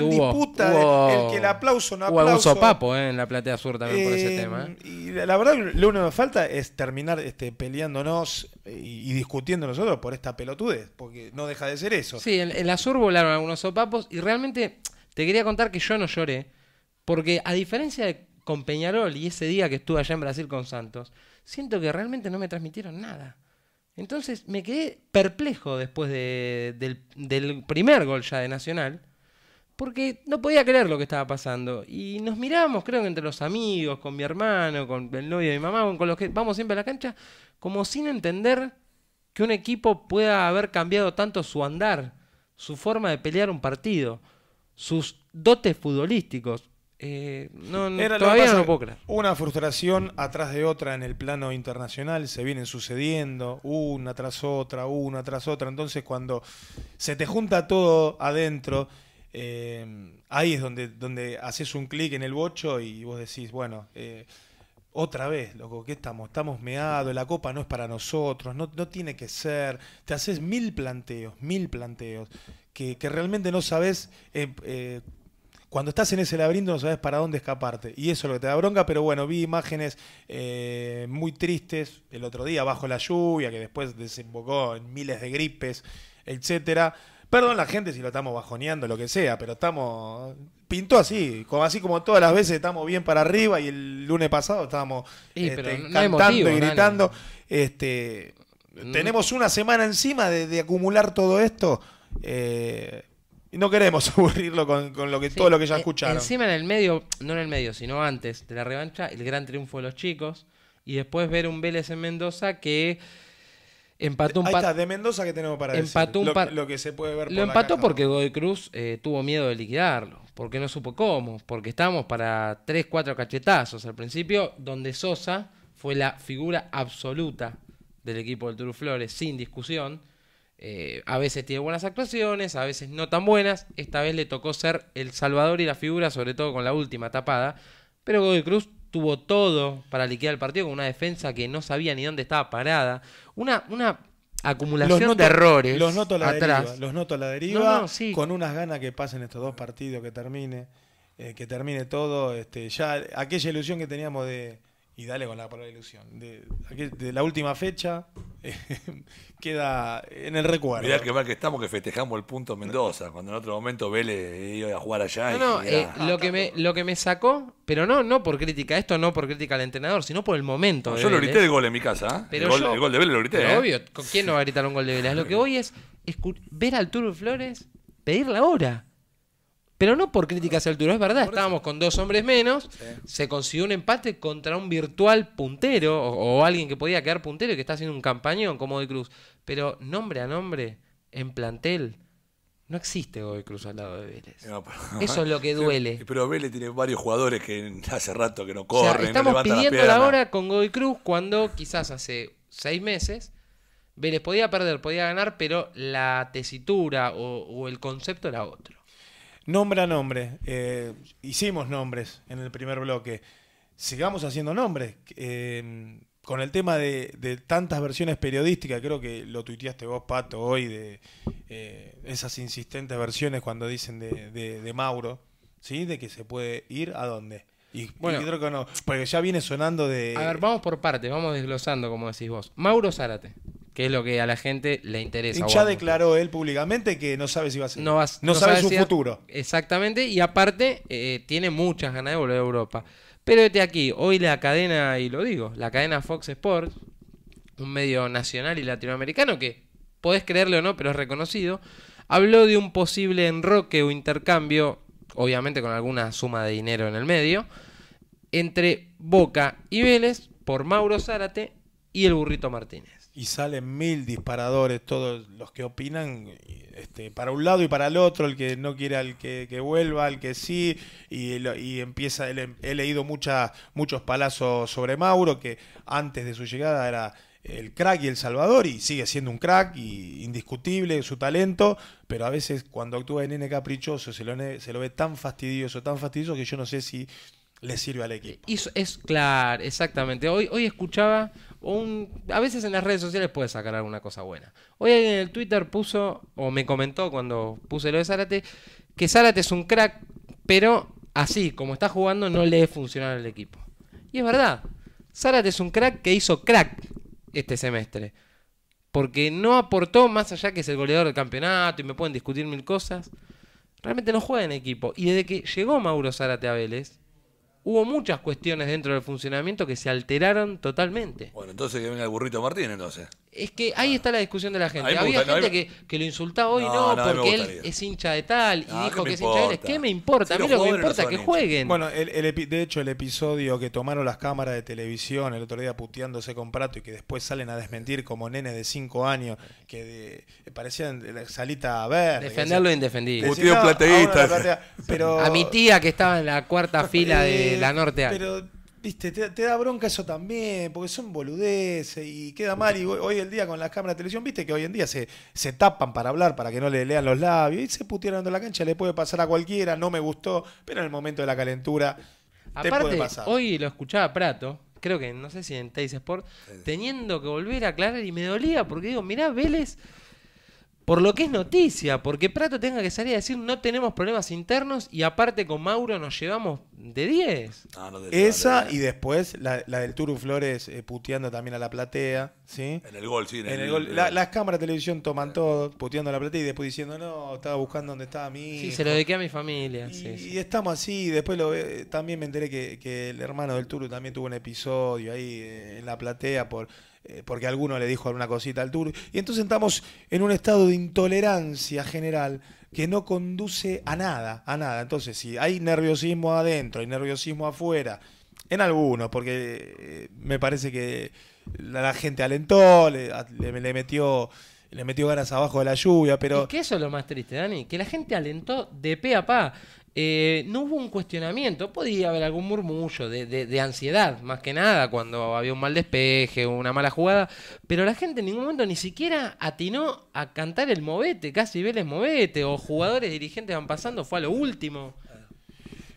disputa, el, que el aplauso no aplauso. papo eh, en la Platea Sur también por ese eh, tema. Eh. Y la verdad, lo único que nos falta es terminar este, peleándonos y, discutiendo nosotros por esta pelotudez, porque no deja de ser eso. Sí, en, en la Sur volaron algunos sopapos y realmente te quería contar que yo no lloré, porque a diferencia de con Peñarol y ese día que estuve allá en Brasil con Santos, siento que realmente no me transmitieron nada. Entonces me quedé perplejo después del, del, primer gol ya de Nacional, porque no podía creer lo que estaba pasando. Y nos mirábamos, creo que entre los amigos, con mi hermano, con el novio de mi mamá, con los que vamos siempre a la cancha, como sin entender que un equipo pueda haber cambiado tanto su andar, su forma de pelear un partido, sus dotes futbolísticos. Eh, no, Era todavía no puedo Una frustración atrás de otra en el plano internacional, se vienen sucediendo una tras otra, una tras otra. Entonces, cuando se te junta todo adentro, eh, ahí es donde, donde haces un clic en el bocho y vos decís, bueno. Eh, otra vez, loco, ¿qué estamos? Estamos meados, la copa no es para nosotros, no, tiene que ser. Te haces mil planteos, mil planteos, que, realmente no sabes cuando estás en ese laberinto no sabes para dónde escaparte. Y eso es lo que te da bronca, pero bueno, vi imágenes eh, muy tristes el otro día, bajo la lluvia, que después desembocó en miles de gripes, etcétera. Perdón la gente si lo estamos bajoneando, lo que sea, pero estamos. Pintó así, así como todas las veces estamos bien para arriba y el lunes pasado estábamos este, cantando y gritando. Este, mm. Tenemos una semana encima de, acumular todo esto. Eh, y no queremos aburrirlo con, lo que, todo lo que ya eh, escucharon. Encima en el medio, no en el medio, sino antes de la revancha, el gran triunfo de los chicos. Y después ver un Vélez en Mendoza que empató un Ahí está, de Mendoza que tenemos para empató decir? lo, que se puede ver. Lo empató porque Godoy Cruz eh, tuvo miedo de liquidarlo, porque no supo cómo, porque estábamos para tres, cuatro cachetazos al principio, donde Sosa fue la figura absoluta del equipo del Turu Flores, sin discusión eh, a veces tiene buenas actuaciones, a veces no tan buenas. Esta vez le tocó ser el salvador y la figura, sobre todo con la última tapada. Pero Godoy Cruz tuvo todo para liquidar el partido con una defensa que no sabía ni dónde estaba parada. Una, una acumulación de errores. Los noto a la deriva. Los noto a la deriva. Con unas ganas que pasen estos dos partidos, que termine, eh, que termine todo. Este, ya aquella ilusión que teníamos de, y dale con la palabra ilusión. De, la última fecha queda en el recuerdo. Mirá que mal que estamos que festejamos el punto Mendoza, cuando en otro momento Vélez iba a jugar allá. No, no, eh, lo, que me, lo que me sacó, pero no, no por crítica esto, no por crítica al entrenador, sino por el momento. yo lo grité de gol en mi casa, ¿eh? el, gol, de Vélez lo grité. ¿eh? Obvio, ¿con quién no va a gritar un gol de Vélez? Lo que hoy es, ver al Turbo Flores pedir la hora. Pero no por críticas al duro, es verdad, estábamos con dos hombres menos, se consiguió un empate contra un virtual puntero o, alguien que podía quedar puntero y que está haciendo un campañón como de Cruz. Pero nombre a nombre, en plantel, no existe Godoy Cruz al lado de Vélez. Eso es lo que duele. Pero Vélez tiene varios jugadores que hace rato que no corren. estamos pidiendo la con Godoy Cruz cuando quizás hace seis meses Vélez podía perder, podía ganar, pero la tesitura o el concepto era otro nombre a nombre. Eh, hicimos nombres en el primer bloque. Sigamos haciendo nombres. Eh, con el tema de, tantas versiones periodísticas, creo que lo tuiteaste vos, Pato, hoy, de eh, esas insistentes versiones cuando dicen de, de, Mauro, ¿sí? De que se puede ir a dónde. Y, bueno, creo que no, porque ya viene sonando de... A ver, vamos por partes, vamos desglosando, como decís vos. Mauro Zárate que es lo que a la gente le interesa. Y ya declaró él públicamente que no sabe si va a ser. No, no, sabe, su futuro. Exactamente, y aparte eh, tiene muchas ganas de volver a Europa. Pero vete aquí, hoy la cadena, y lo digo, la cadena Fox Sports, un medio nacional y latinoamericano que podés creerlo o no, pero es reconocido, habló de un posible enroque o intercambio, obviamente con alguna suma de dinero en el medio, entre Boca y Vélez por Mauro Zárate y el burrito Martínez y salen mil disparadores, todos los que opinan, este, para un lado y para el otro, el que no quiere al que, vuelva, el que sí, y, y empieza, he, leído mucha, muchos palazos sobre Mauro, que antes de su llegada era el crack y el salvador, y sigue siendo un crack, y indiscutible su talento, pero a veces cuando actúa en nene caprichoso se lo, se lo ve tan fastidioso, tan fastidioso, que yo no sé si le sirve al equipo. Es, es claro, exactamente. Hoy, hoy escuchaba a veces en las redes sociales puede sacar alguna cosa buena. Hoy alguien en el Twitter puso, o me comentó cuando puse lo de Zárate, que Zárate es un crack, pero así, como está jugando, no le es funcionar al equipo. Y es verdad, Zárate es un crack que hizo crack este semestre. Porque no aportó más allá que es el goleador del campeonato y me pueden discutir mil cosas. Realmente no juega en equipo. Y desde que llegó Mauro Zárate a Vélez, hubo muchas cuestiones dentro del funcionamiento que se alteraron totalmente. Bueno, entonces que venga el burrito Martín, entonces. Es que ahí está la discusión de la gente. Había gente que, lo insultaba hoy, no, porque él es hincha de tal y dijo que es hincha de ¿Qué me importa? a mí lo que me importa es que jueguen. Bueno, el, de hecho, el episodio que tomaron las cámaras de televisión el otro día puteándose con Prato y que después salen a desmentir como nenes de 5 años que parecían salita a ver defenderlo indefendible. Pero... A mi tía que estaba en la cuarta eh, fila de la norte. Pero Viste, te, da bronca eso también, porque son boludeces y queda mal. Y hoy, el día con las cámaras de televisión, viste que hoy en día se, se tapan para hablar, para que no le lean los labios. Y se putearon en la cancha, le puede pasar a cualquiera, no me gustó, pero en el momento de la calentura Aparte, te puede pasar. Hoy lo escuchaba Prato, creo que no sé si en Teis Sport, teniendo que volver a aclarar y me dolía porque digo, mirá, Vélez por lo que es noticia, porque Prato tenga que salir a decir no tenemos problemas internos y aparte con Mauro nos llevamos de 10. Ah, Esa y después la, del Turu Flores eh, puteando también a la platea, ¿sí? En el gol, sí. En, el, las cámaras de televisión toman todo, puteando a la platea y después diciendo no, estaba buscando dónde estaba mi Sí, se lo dediqué a mi familia. Y, estamos así, después lo, eh, también me enteré que, el hermano del Turu también tuvo un episodio ahí eh, en la platea por eh, porque alguno le dijo alguna cosita al tour Y entonces estamos en un estado de intolerancia general que no conduce a nada, a nada. Entonces, si hay nerviosismo adentro hay nerviosismo afuera, en algunos, porque eh, me parece que la, gente alentó, le, metió le metió ganas abajo de la lluvia, pero... qué eso es lo más triste, Dani, que la gente alentó de pe a pa. Eh, no hubo un cuestionamiento, podía haber algún murmullo de, ansiedad, más que nada, cuando había un mal despeje, una mala jugada, pero la gente en ningún momento ni siquiera atinó a cantar el movete, casi Vélez movete, o jugadores dirigentes van pasando, fue a lo último.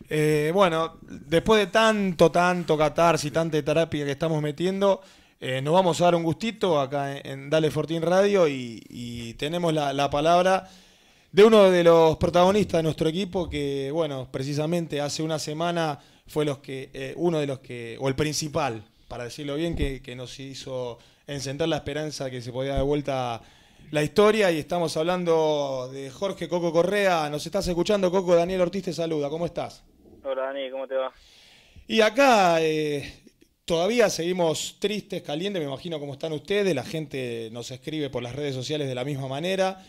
Eh, bueno, después de tanto, tanto catarsis, tanta terapia que estamos metiendo, eh, nos vamos a dar un gustito acá en, Dale Fortín Radio y, tenemos la palabra de uno de los protagonistas de nuestro equipo que, bueno, precisamente hace una semana fue los que, eh, uno de los que, o el principal, para decirlo bien, que, que, nos hizo encender la esperanza que se podía dar vuelta la historia y estamos hablando de Jorge Coco Correa. Nos estás escuchando, Coco. Daniel Ortiz te saluda. ¿Cómo estás? Hola, Dani. ¿Cómo te va? Y acá eh, todavía seguimos tristes, calientes. Me imagino cómo están ustedes. La gente nos escribe por las redes sociales de la misma manera.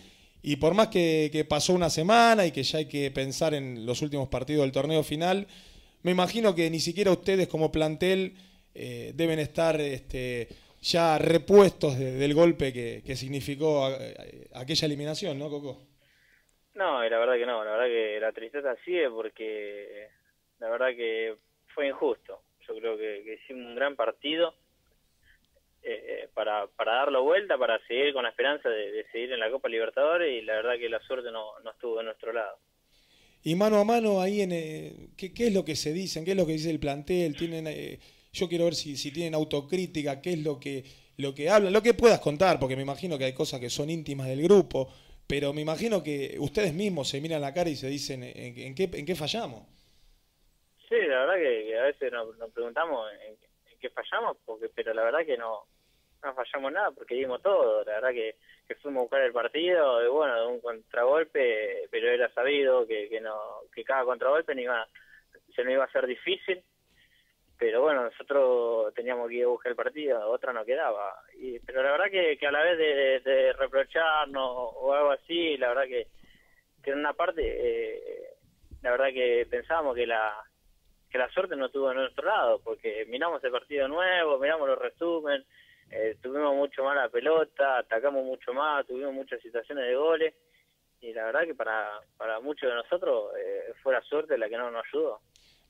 Y por más que, pasó una semana y que ya hay que pensar en los últimos partidos del torneo final, me imagino que ni siquiera ustedes como plantel eh, deben estar este, ya repuestos del golpe que, significó aquella eliminación, ¿no, Coco? No, y la verdad que no, la verdad que la tristeza sigue porque eh, la verdad que fue injusto. Yo creo que hicimos un gran partido eh, para, para darlo vuelta, para seguir con la esperanza de, seguir en la Copa Libertadores y la verdad que la suerte no, estuvo de nuestro lado. Y mano a mano ahí, en eh, ¿qué, es lo que se dicen? ¿Qué es lo que dice el plantel? tienen eh, Yo quiero ver si, si tienen autocrítica, qué es lo que, lo que hablan, lo que puedas contar, porque me imagino que hay cosas que son íntimas del grupo, pero me imagino que ustedes mismos se miran la cara y se dicen en, qué, en qué fallamos. Sí, la verdad que, a veces nos, preguntamos en, que fallamos, porque pero la verdad que no, no fallamos nada porque dimos todo. La verdad que, que fuimos a buscar el partido, y bueno, de un contragolpe, pero era sabido que, que no que cada contragolpe no iba, se nos iba a ser difícil. Pero bueno, nosotros teníamos que ir a buscar el partido, otra no quedaba. Y, pero la verdad que, que a la vez de, de, reprocharnos o algo así, la verdad que, que en una parte, eh, la verdad que pensábamos que la que la suerte no tuvo en nuestro lado, porque miramos el partido nuevo, miramos los resumen, eh, tuvimos mucho más la pelota, atacamos mucho más, tuvimos muchas situaciones de goles, y la verdad que para, para muchos de nosotros eh, fue la suerte la que no nos ayudó.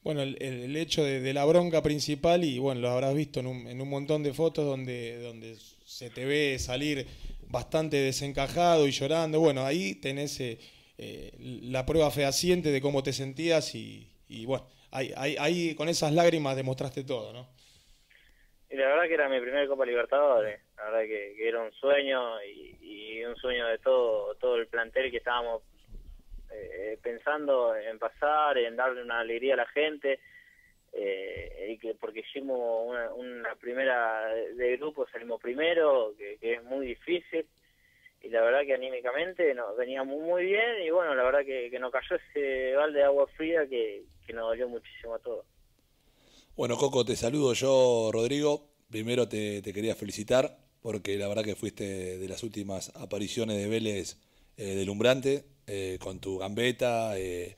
Bueno, el, hecho de, la bronca principal, y bueno, lo habrás visto en un, en un montón de fotos donde, donde se te ve salir bastante desencajado y llorando, bueno, ahí tenés eh, eh, la prueba fehaciente de cómo te sentías y bueno, ahí, ahí con esas lágrimas demostraste todo, ¿no? Y la verdad que era mi primer Copa Libertadores, la verdad que, era un sueño y, un sueño de todo, todo el plantel que estábamos eh, pensando en pasar, en darle una alegría a la gente, eh, y que porque hicimos una, primera de, grupo, salimos primero, que es muy difícil, y la verdad que anímicamente nos venía muy, bien y bueno, la verdad que, nos cayó ese balde de agua fría que, nos dolió muchísimo a todos. Bueno, Coco, te saludo yo, Rodrigo. Primero te, quería felicitar porque la verdad que fuiste de las últimas apariciones de Vélez eh, delumbrante, eh, con tu gambeta, eh,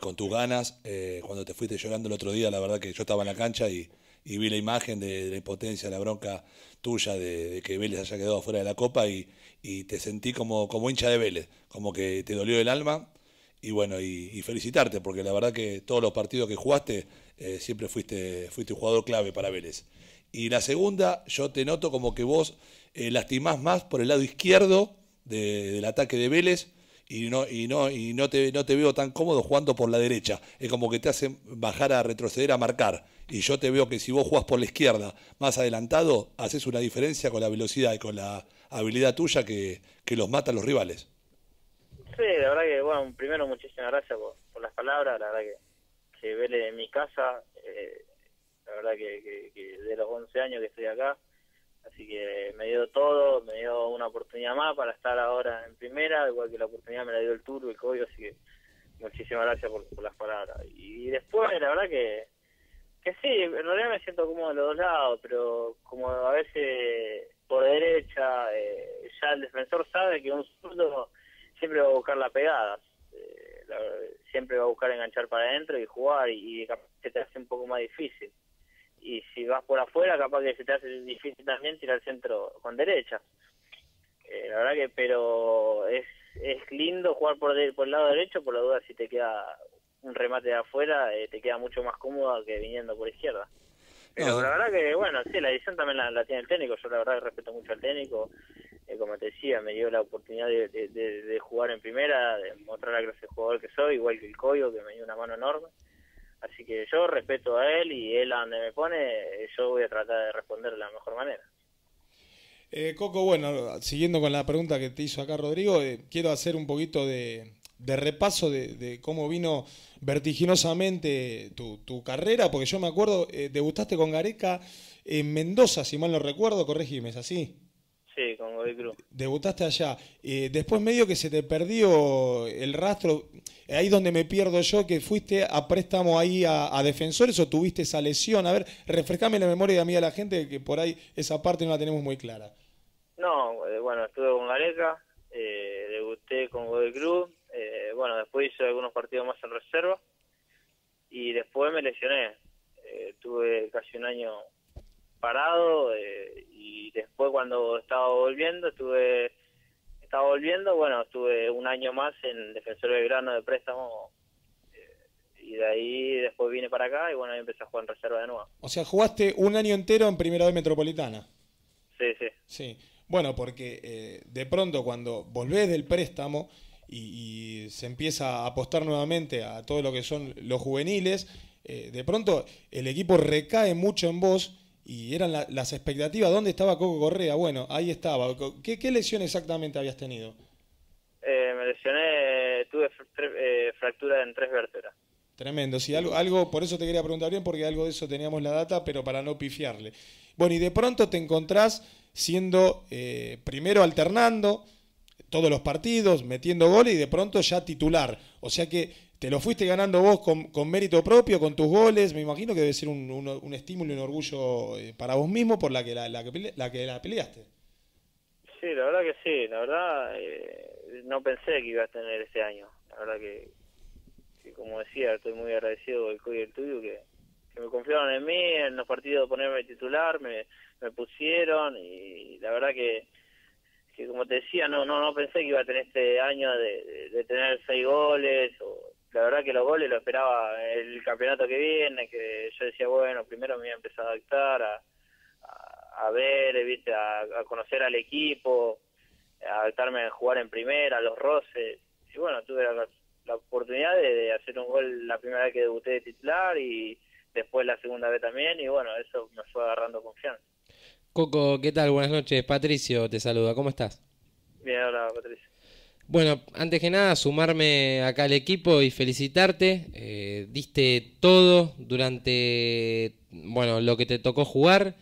con tus ganas. cuando te fuiste llorando el otro día, la verdad que yo estaba en la cancha y, y vi la imagen de, la impotencia, la bronca tuya de, que Vélez haya quedado fuera de la Copa y, te sentí como, como hincha de Vélez, como que te dolió el alma y bueno, y, felicitarte porque la verdad que todos los partidos que jugaste eh, siempre fuiste, fuiste un jugador clave para Vélez. Y la segunda, yo te noto como que vos eh, lastimás más por el lado izquierdo del ataque de Vélez y no y no y no te no te veo tan cómodo jugando por la derecha es como que te hacen bajar a retroceder a marcar y yo te veo que si vos jugás por la izquierda más adelantado, haces una diferencia con la velocidad y con la habilidad tuya que, los mata a los rivales. Sí, la verdad que, bueno, primero muchísimas gracias por, las palabras, la verdad que, que vele en mi casa, eh, la verdad que, que, de los 11 años que estoy acá, así que me dio todo, me dio una oportunidad más para estar ahora en primera, igual que la oportunidad me la dio el Turbo, el código así que muchísimas gracias por las palabras. Y después, la verdad que sí, en realidad me siento como de los dos lados, pero como a veces por derecha eh, ya el defensor sabe que un zurdo siempre va a buscar la pegada, eh, siempre va a buscar enganchar para adentro y jugar y, se te hace un poco más difícil. Y si vas por afuera, capaz que se te hace difícil también tirar centro con derecha. Eh, la verdad que, pero es, es lindo jugar por el lado derecho, por la duda si te queda un remate de afuera eh, te queda mucho más cómoda que viniendo por izquierda. Pero la verdad que, bueno, sí, la decisión también la, tiene el técnico. Yo la verdad que respeto mucho al técnico. Eh, como te decía, me dio la oportunidad de, jugar en primera, de mostrar la clase de jugador que soy, igual que el Coyo, que me dio una mano enorme. Así que yo respeto a él y él a donde me pone, eh, yo voy a tratar de responder de la mejor manera. Coco, bueno, siguiendo con la pregunta que te hizo acá Rodrigo, quiero hacer un poquito de, de repaso de, cómo vino vertiginosamente tu, carrera, porque yo me acuerdo, eh, debutaste con Gareca en Mendoza, si mal no recuerdo, corregime, ¿es así? Sí, con Godoy Cruz. Debutaste allá. Eh, después medio que se te perdió el rastro, eh, ahí donde me pierdo yo, que fuiste a préstamo ahí a, defensores o tuviste esa lesión. A ver, refrescame la memoria a mí a la gente, que por ahí esa parte no la tenemos muy clara. No, bueno, estuve con Gareca, debuté con Godoy Cruz, eh, bueno, después hice algunos partidos más en reserva y después me lesioné. Eh, tuve casi un año parado eh, y después cuando estaba volviendo, estuve estaba volviendo, bueno, estuve un año más en Defensor Grano de préstamo y de ahí después vine para acá y bueno, ahí empecé a jugar en reserva de nuevo. O sea, jugaste un año entero en Primera B Metropolitana. Sí, sí. Sí. Bueno, porque de pronto cuando volvés del préstamo y, se empieza a apostar nuevamente a todo lo que son los juveniles, eh, de pronto el equipo recae mucho en vos y eran las expectativas. ¿Dónde estaba Coco Correa? Bueno, ahí estaba. ¿Qué, lesión exactamente habías tenido? Eh, me lesioné, tuve eh, fractura en tres vértebras. Tremendo, sí, algo, por eso te quería preguntar bien, porque algo de eso teníamos la data, pero para no pifiarle. Bueno, y de pronto te encontrás siendo primero alternando, todos los partidos, metiendo goles y de pronto ya titular. O sea que te lo fuiste ganando vos con, mérito propio, con tus goles. Me imagino que debe ser un, estímulo y un orgullo eh, para vos mismo por la que la, la, que, la que peleaste. Sí, la verdad que sí. La verdad, eh, no pensé que ibas a tener este año. La verdad que, como decía, estoy muy agradecido del COI del tuyo que, que, me confiaron en mí, en los partidos de ponerme titular, me, me pusieron y la verdad que que como te decía, no no no pensé que iba a tener este año de, tener seis goles. la verdad que los goles lo esperaba el campeonato que viene, que yo decía, bueno, primero me voy a empezar a adaptar, a, ver, ¿viste? A, conocer al equipo, a adaptarme a jugar en primera, los roces. Y bueno, tuve la, oportunidad de, de, hacer un gol la primera vez que debuté de titular y después la segunda vez también, y bueno, eso me fue agarrando confianza. Coco, ¿qué tal? Buenas noches. Patricio te saluda. ¿Cómo estás? Bien, hola, Patricio. Bueno, antes que nada, sumarme acá al equipo y felicitarte. Eh, diste todo durante, bueno, lo que te tocó jugar.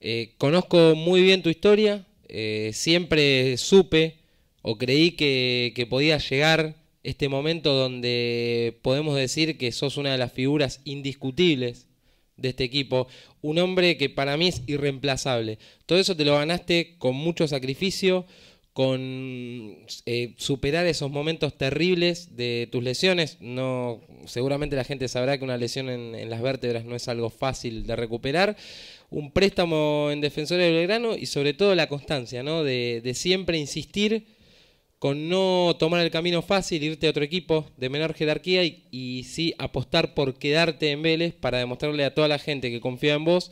Eh, conozco muy bien tu historia. Eh, siempre supe o creí que, que podía llegar este momento donde podemos decir que sos una de las figuras indiscutibles de este equipo, un hombre que para mí es irreemplazable. Todo eso te lo ganaste con mucho sacrificio, con eh, superar esos momentos terribles de tus lesiones. No, seguramente la gente sabrá que una lesión en, las vértebras no es algo fácil de recuperar. Un préstamo en defensor de Belgrano y sobre todo la constancia, ¿no? de, de siempre insistir con no tomar el camino fácil, irte a otro equipo de menor jerarquía y, sí apostar por quedarte en Vélez para demostrarle a toda la gente que confía en vos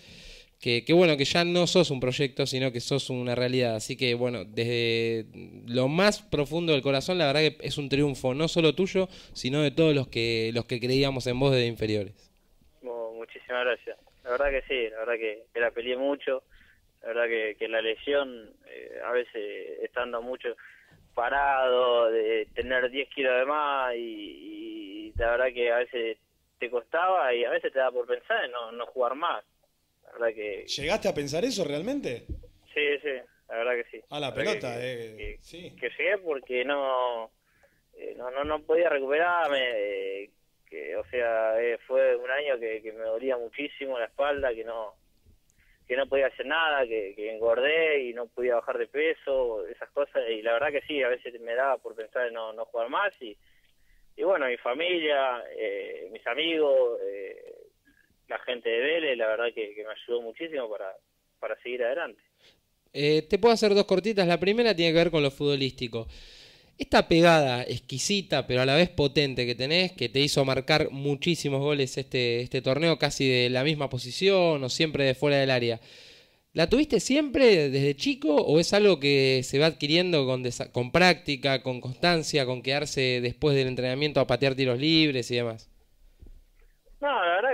que, que, bueno, que ya no sos un proyecto, sino que sos una realidad. Así que bueno, desde lo más profundo del corazón, la verdad que es un triunfo, no solo tuyo, sino de todos los que, los que creíamos en vos desde inferiores. muchísimas gracias. La verdad que sí, la verdad que, la peleé mucho, la verdad que, la lesión eh, a veces estando mucho parado, de tener 10 kilos de más y, la verdad que a veces te costaba y a veces te da por pensar en no, jugar más. La verdad que... ¿Llegaste a pensar eso realmente? Sí, sí, la verdad que sí. A la, pelota, que, eh, sí. Que llegué porque no, eh, no, no, no podía recuperarme, eh, que, o sea, eh, fue un año que me dolía muchísimo la espalda, que no que no podía hacer nada, que, engordé y no podía bajar de peso, esas cosas. Y la verdad que sí, a veces me daba por pensar en no, no jugar más. Y, y bueno, mi familia, eh, mis amigos, eh, la gente de Vélez, la verdad que, me ayudó muchísimo para, para seguir adelante. Eh, te puedo hacer dos cortitas. La primera tiene que ver con lo futbolístico. Esta pegada exquisita, pero a la vez potente que tenés, que te hizo marcar muchísimos goles este, este torneo, casi de la misma posición o siempre de fuera del área. ¿La tuviste siempre desde chico o es algo que se va adquiriendo con, con práctica, con constancia, con quedarse después del entrenamiento a patear tiros libres y demás? No, la verdad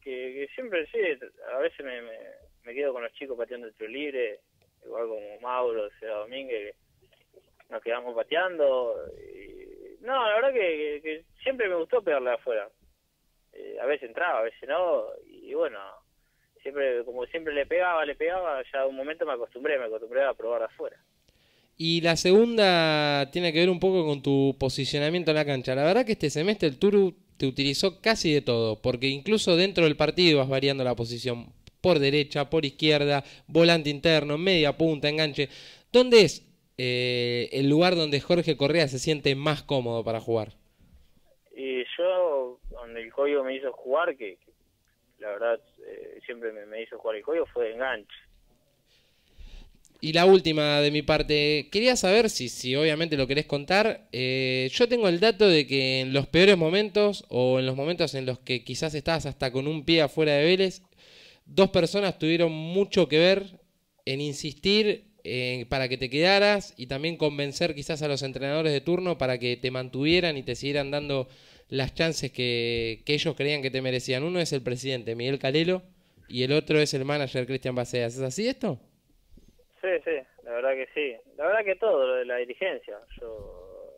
que, siempre sí, a veces me, quedo con los chicos pateando tiros libres, igual como Mauro, sea Domínguez, nos quedamos pateando. No, la verdad que, siempre me gustó pegarle afuera. Eh, a veces entraba, a veces no, y bueno, siempre como siempre le pegaba, le pegaba, ya de un momento me acostumbré, me acostumbré a probar afuera. Y la segunda tiene que ver un poco con tu posicionamiento en la cancha. La verdad que este semestre el Turu te utilizó casi de todo, porque incluso dentro del partido vas variando la posición por derecha, por izquierda, volante interno, media punta, enganche. ¿Dónde es eh, el lugar donde Jorge Correa se siente más cómodo para jugar? Y yo, donde el código me hizo jugar, que, la verdad eh, siempre me, hizo jugar el código, fue enganche. Y la última de mi parte, quería saber si, si obviamente lo querés contar. Eh, yo tengo el dato de que en los peores momentos o en los momentos en los que quizás estabas hasta con un pie afuera de Vélez, dos personas tuvieron mucho que ver en insistir eh, para que te quedaras y también convencer quizás a los entrenadores de turno para que te mantuvieran y te siguieran dando las chances que, que ellos creían que te merecían. Uno es el presidente, Miguel Calelo, y el otro es el manager, Cristian Baseas. ¿Es así esto? Sí, sí, la verdad que sí. La verdad que todo, lo de la dirigencia. Yo,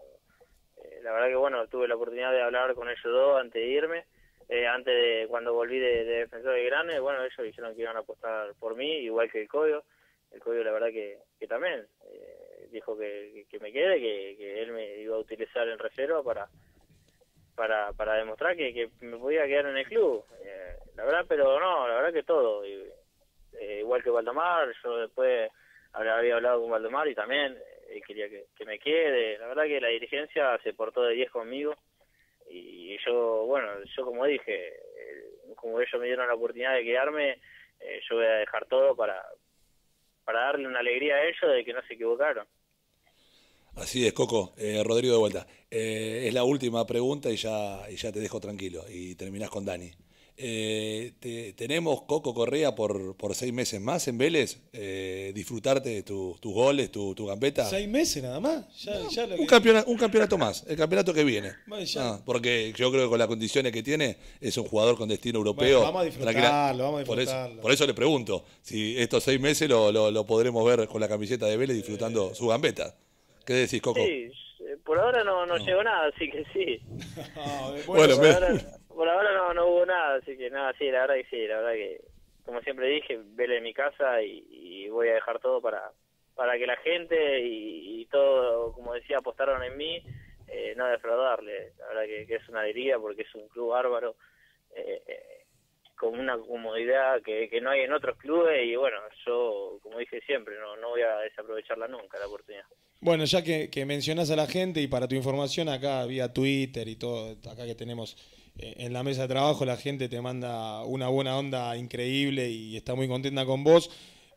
eh, la verdad que bueno, tuve la oportunidad de hablar con ellos dos antes de irme. Eh, antes de cuando volví de, defensor de Grande, bueno, ellos dijeron que iban a apostar por mí, igual que el Código el código la verdad que, que también eh, dijo que, me quede, que, él me iba a utilizar en reserva para para, para demostrar que, que me podía quedar en el club. Eh, la verdad, pero no, la verdad que todo. Eh, igual que Valdemar, yo después había hablado con Valdemar y también quería que, me quede. La verdad que la dirigencia se portó de 10 conmigo y yo, bueno, yo como dije, como ellos me dieron la oportunidad de quedarme, yo voy a dejar todo para, para darle una alegría a ellos de que no se equivocaron. Así es, Coco. Eh, Rodrigo de vuelta. Eh, es la última pregunta y ya, y ya te dejo tranquilo y terminás con Dani. Eh, tenemos Coco Correa por, seis meses más en Vélez. Eh, disfrutarte de tus goles, tu, gambeta. ¿Seis meses nada más? Ya, ya un, campeonato, un campeonato más, el campeonato que viene. Ah, porque yo creo que con las condiciones que tiene, es un jugador con destino europeo. vamos a Por eso, le pregunto si estos seis meses lo, podremos ver con la camiseta de Vélez disfrutando eh. su gambeta. ¿Qué decís, Coco? Sí, eh, por ahora no, no, llegó nada, así que sí. Ah, bueno, por ahora no, no hubo nada, así que nada, sí, la verdad que sí, la verdad que, como siempre dije, vele en mi casa y, voy a dejar todo para, para que la gente y, todo, como decía, apostaron en mí, eh, no defraudarle. La verdad que, es una alegría porque es un club bárbaro, eh, eh, con una comodidad que, no hay en otros clubes y bueno, yo, como dije siempre, no, no voy a desaprovecharla nunca la oportunidad. Bueno, ya que, que mencionás a la gente y para tu información acá vía Twitter y todo, acá que tenemos eh, en la mesa de trabajo la gente te manda una buena onda increíble y está muy contenta con vos,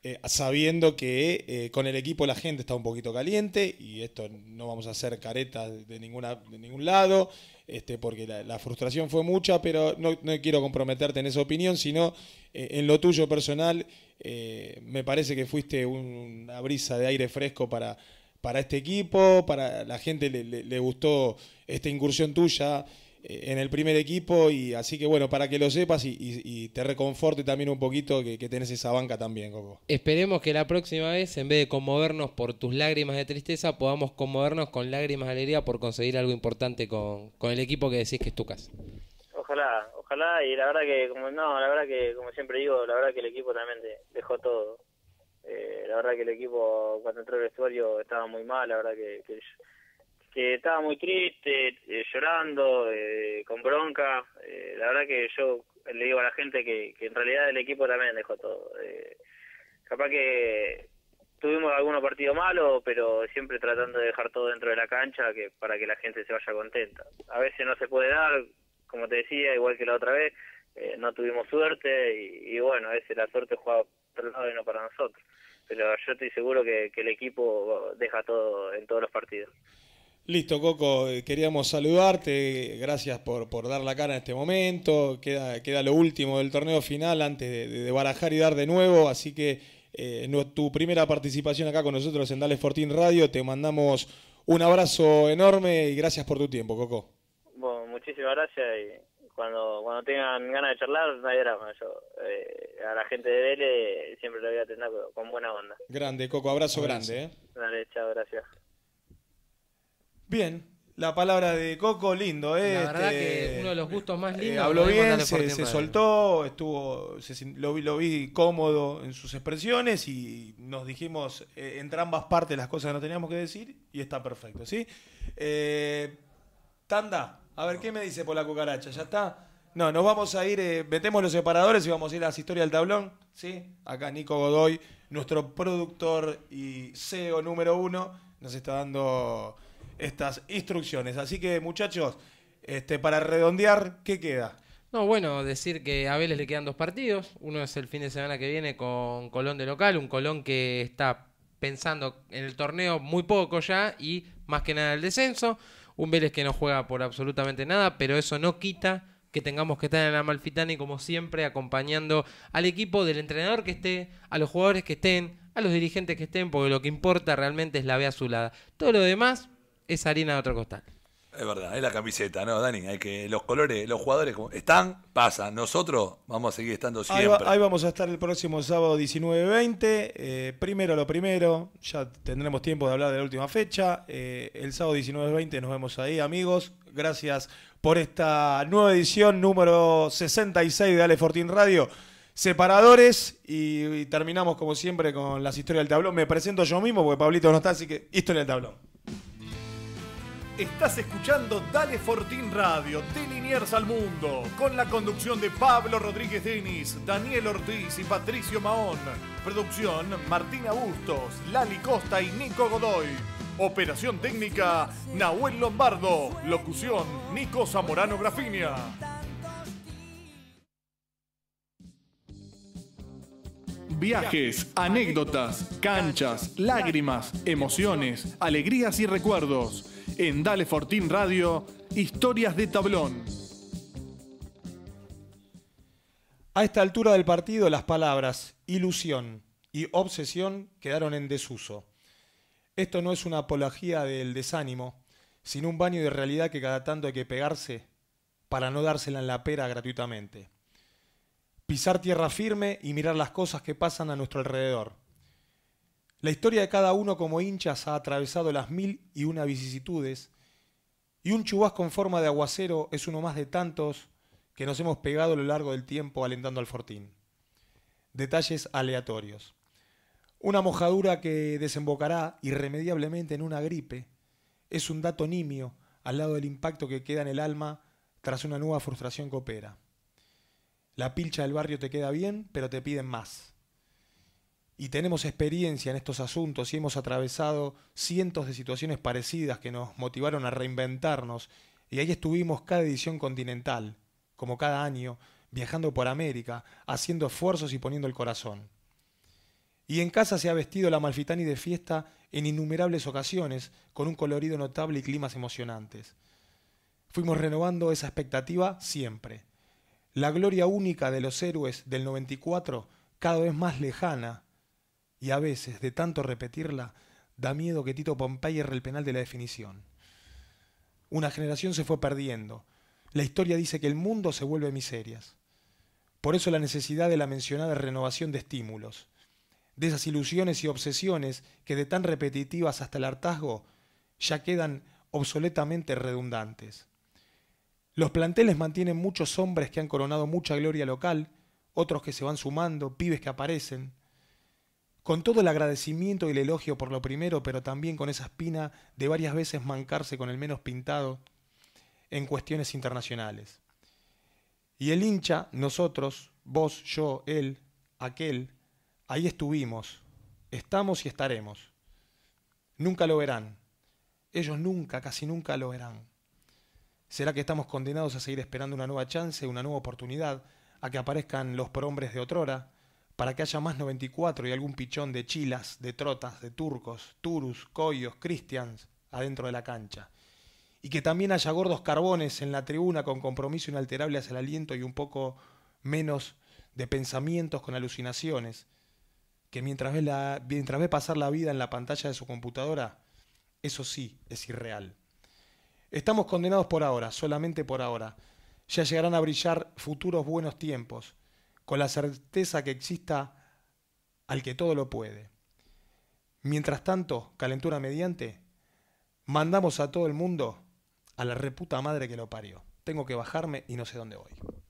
eh, sabiendo que eh, con el equipo la gente está un poquito caliente y esto no vamos a hacer caretas de, ninguna, de ningún lado, este, porque la, frustración fue mucha, pero no, quiero comprometerte en esa opinión, sino en lo tuyo personal, me parece que fuiste una brisa de aire fresco para, para este equipo, para la gente le gustó esta incursión tuya en el primer equipo y así que bueno, para que lo sepas y, y, te reconforte también un poquito que, que, tenés esa banca también, Coco. Esperemos que la próxima vez, en vez de conmovernos por tus lágrimas de tristeza, podamos conmovernos con lágrimas de alegría por conseguir algo importante con, con el equipo que decís que es tu casa. Ojalá, ojalá y la verdad que, como no, la verdad que como siempre digo, la verdad que el equipo también dejó todo. Eh, la verdad que el equipo cuando entró al vestuario estaba muy mal, la verdad que, estaba muy triste, eh, llorando, eh, con bronca. Eh, la verdad que yo le digo a la gente que, en realidad el equipo también dejó todo. capaz que tuvimos algunos partidos malos, pero siempre tratando de dejar todo dentro de la cancha que para que la gente se vaya contenta. A veces no se puede dar, como te decía, igual que la otra vez, no tuvimos suerte y, bueno, a veces la suerte juega para lado no para nosotros. Pero yo estoy seguro que el equipo deja todo en todos los partidos. Listo, Coco, eh, queríamos saludarte, gracias por, por dar la cara en este momento, queda, queda lo último del torneo final antes de, barajar y dar de nuevo, así que eh, tu primera participación acá con nosotros en Dale Fortín Radio, te mandamos un abrazo enorme y gracias por tu tiempo, Coco. Bueno, muchísimas gracias y cuando, cuando tengan ganas de charlar, nadie hay yo eh, a la gente de Vélez siempre lo voy a atender con buena onda. Grande, Coco, abrazo, grande. ¿eh? Dale, chao, gracias. Bien, la palabra de Coco, lindo, ¿eh? La este, verdad que uno de los gustos más eh, lindos. habló bien, se, soltó, estuvo, lo, vi, cómodo en sus expresiones y nos dijimos en eh, entre ambas partes las cosas que no teníamos que decir y está perfecto, ¿sí? Eh, tanda, a ver, ¿qué me dice por la cucaracha? ¿Ya está? No, nos vamos a ir, metemos los separadores y vamos a ir a la historia del tablón, ¿sí? Acá Nico Godoy, nuestro productor y CEO número uno, nos está dando estas instrucciones. Así que muchachos, este, para redondear, ¿qué queda? No, bueno, decir que a Vélez le quedan dos partidos. Uno es el fin de semana que viene con Colón de local, un Colón que está pensando en el torneo muy poco ya y más que nada el descenso. Un Vélez que no juega por absolutamente nada, pero eso no quita que tengamos que estar en la Malfitani, como siempre acompañando al equipo del entrenador que esté, a los jugadores que estén, a los dirigentes que estén, porque lo que importa realmente es la B azulada. Todo lo demás es harina de otro costal. Es verdad, es la camiseta, ¿no, Dani? Hay que los colores, los jugadores como están, pasan. Nosotros vamos a seguir estando siempre. Ahí, vamos a estar el próximo sábado 19-20. Eh, primero lo primero, ya tendremos tiempo de hablar de la última fecha. Eh, el sábado 19-20 nos vemos ahí, amigos. Gracias por esta nueva edición número 66 de Ale Radio. Separadores y, terminamos como siempre con las historias del tablón. Me presento yo mismo porque Pablito no está, así que historia del tablón. Estás escuchando Dale Fortín Radio, de Liniers al Mundo, con la conducción de Pablo Rodríguez Denis, Daniel Ortiz y Patricio Mahón. Producción Martín Bustos, Lali Costa y Nico Godoy. Operación técnica Nahuel Lombardo. Locución Nico Zamorano Grafinia. Viajes, anécdotas, canchas, lágrimas, emociones, alegrías y recuerdos. En Dale Fortín Radio, historias de tablón. A esta altura del partido, las palabras ilusión y obsesión quedaron en desuso. Esto no es una apología del desánimo, sino un baño de realidad que cada tanto hay que pegarse para no dársela en la pera gratuitamente. Pisar tierra firme y mirar las cosas que pasan a nuestro alrededor la historia de cada uno como hinchas ha atravesado las mil y una vicisitudes, y un chubasco con forma de aguacero es uno más de tantos que nos hemos pegado a lo largo del tiempo alentando al fortín. Detalles aleatorios. Una mojadura que desembocará irremediablemente en una gripe es un dato nimio al lado del impacto que queda en el alma tras una nueva frustración que opera. La pilcha del barrio te queda bien, pero te piden más y tenemos experiencia en estos asuntos y hemos atravesado cientos de situaciones parecidas que nos motivaron a reinventarnos y ahí estuvimos cada edición continental, como cada año, viajando por América, haciendo esfuerzos y poniendo el corazón. Y en casa se ha vestido la Malfitani de fiesta en innumerables ocasiones, con un colorido notable y climas emocionantes. Fuimos renovando esa expectativa siempre. La gloria única de los héroes del 94, cada vez más lejana, y a veces, de tanto repetirla, da miedo que Tito Pompey erre el penal de la definición. Una generación se fue perdiendo. La historia dice que el mundo se vuelve miserias. Por eso la necesidad de la mencionada renovación de estímulos, de esas ilusiones y obsesiones que de tan repetitivas hasta el hartazgo ya quedan obsoletamente redundantes. Los planteles mantienen muchos hombres que han coronado mucha gloria local, otros que se van sumando, pibes que aparecen, con todo el agradecimiento y el elogio por lo primero, pero también con esa espina de varias veces mancarse con el menos pintado en cuestiones internacionales. Y el hincha, nosotros, vos, yo, él, aquel, ahí estuvimos, estamos y estaremos. Nunca lo verán. Ellos nunca, casi nunca lo verán. ¿Será que estamos condenados a seguir esperando una nueva chance, una nueva oportunidad, a que aparezcan los prohombres de otrora, para que haya más 94 y algún pichón de chilas, de trotas, de turcos, turus, coyos, cristians adentro de la cancha. Y que también haya gordos carbones en la tribuna con compromiso inalterable hacia el aliento y un poco menos de pensamientos con alucinaciones, que mientras ve, mientras ve pasar la vida en la pantalla de su computadora, eso sí es irreal. Estamos condenados por ahora, solamente por ahora. Ya llegarán a brillar futuros buenos tiempos, con la certeza que exista al que todo lo puede. Mientras tanto, calentura mediante, mandamos a todo el mundo a la reputa madre que lo parió. Tengo que bajarme y no sé dónde voy.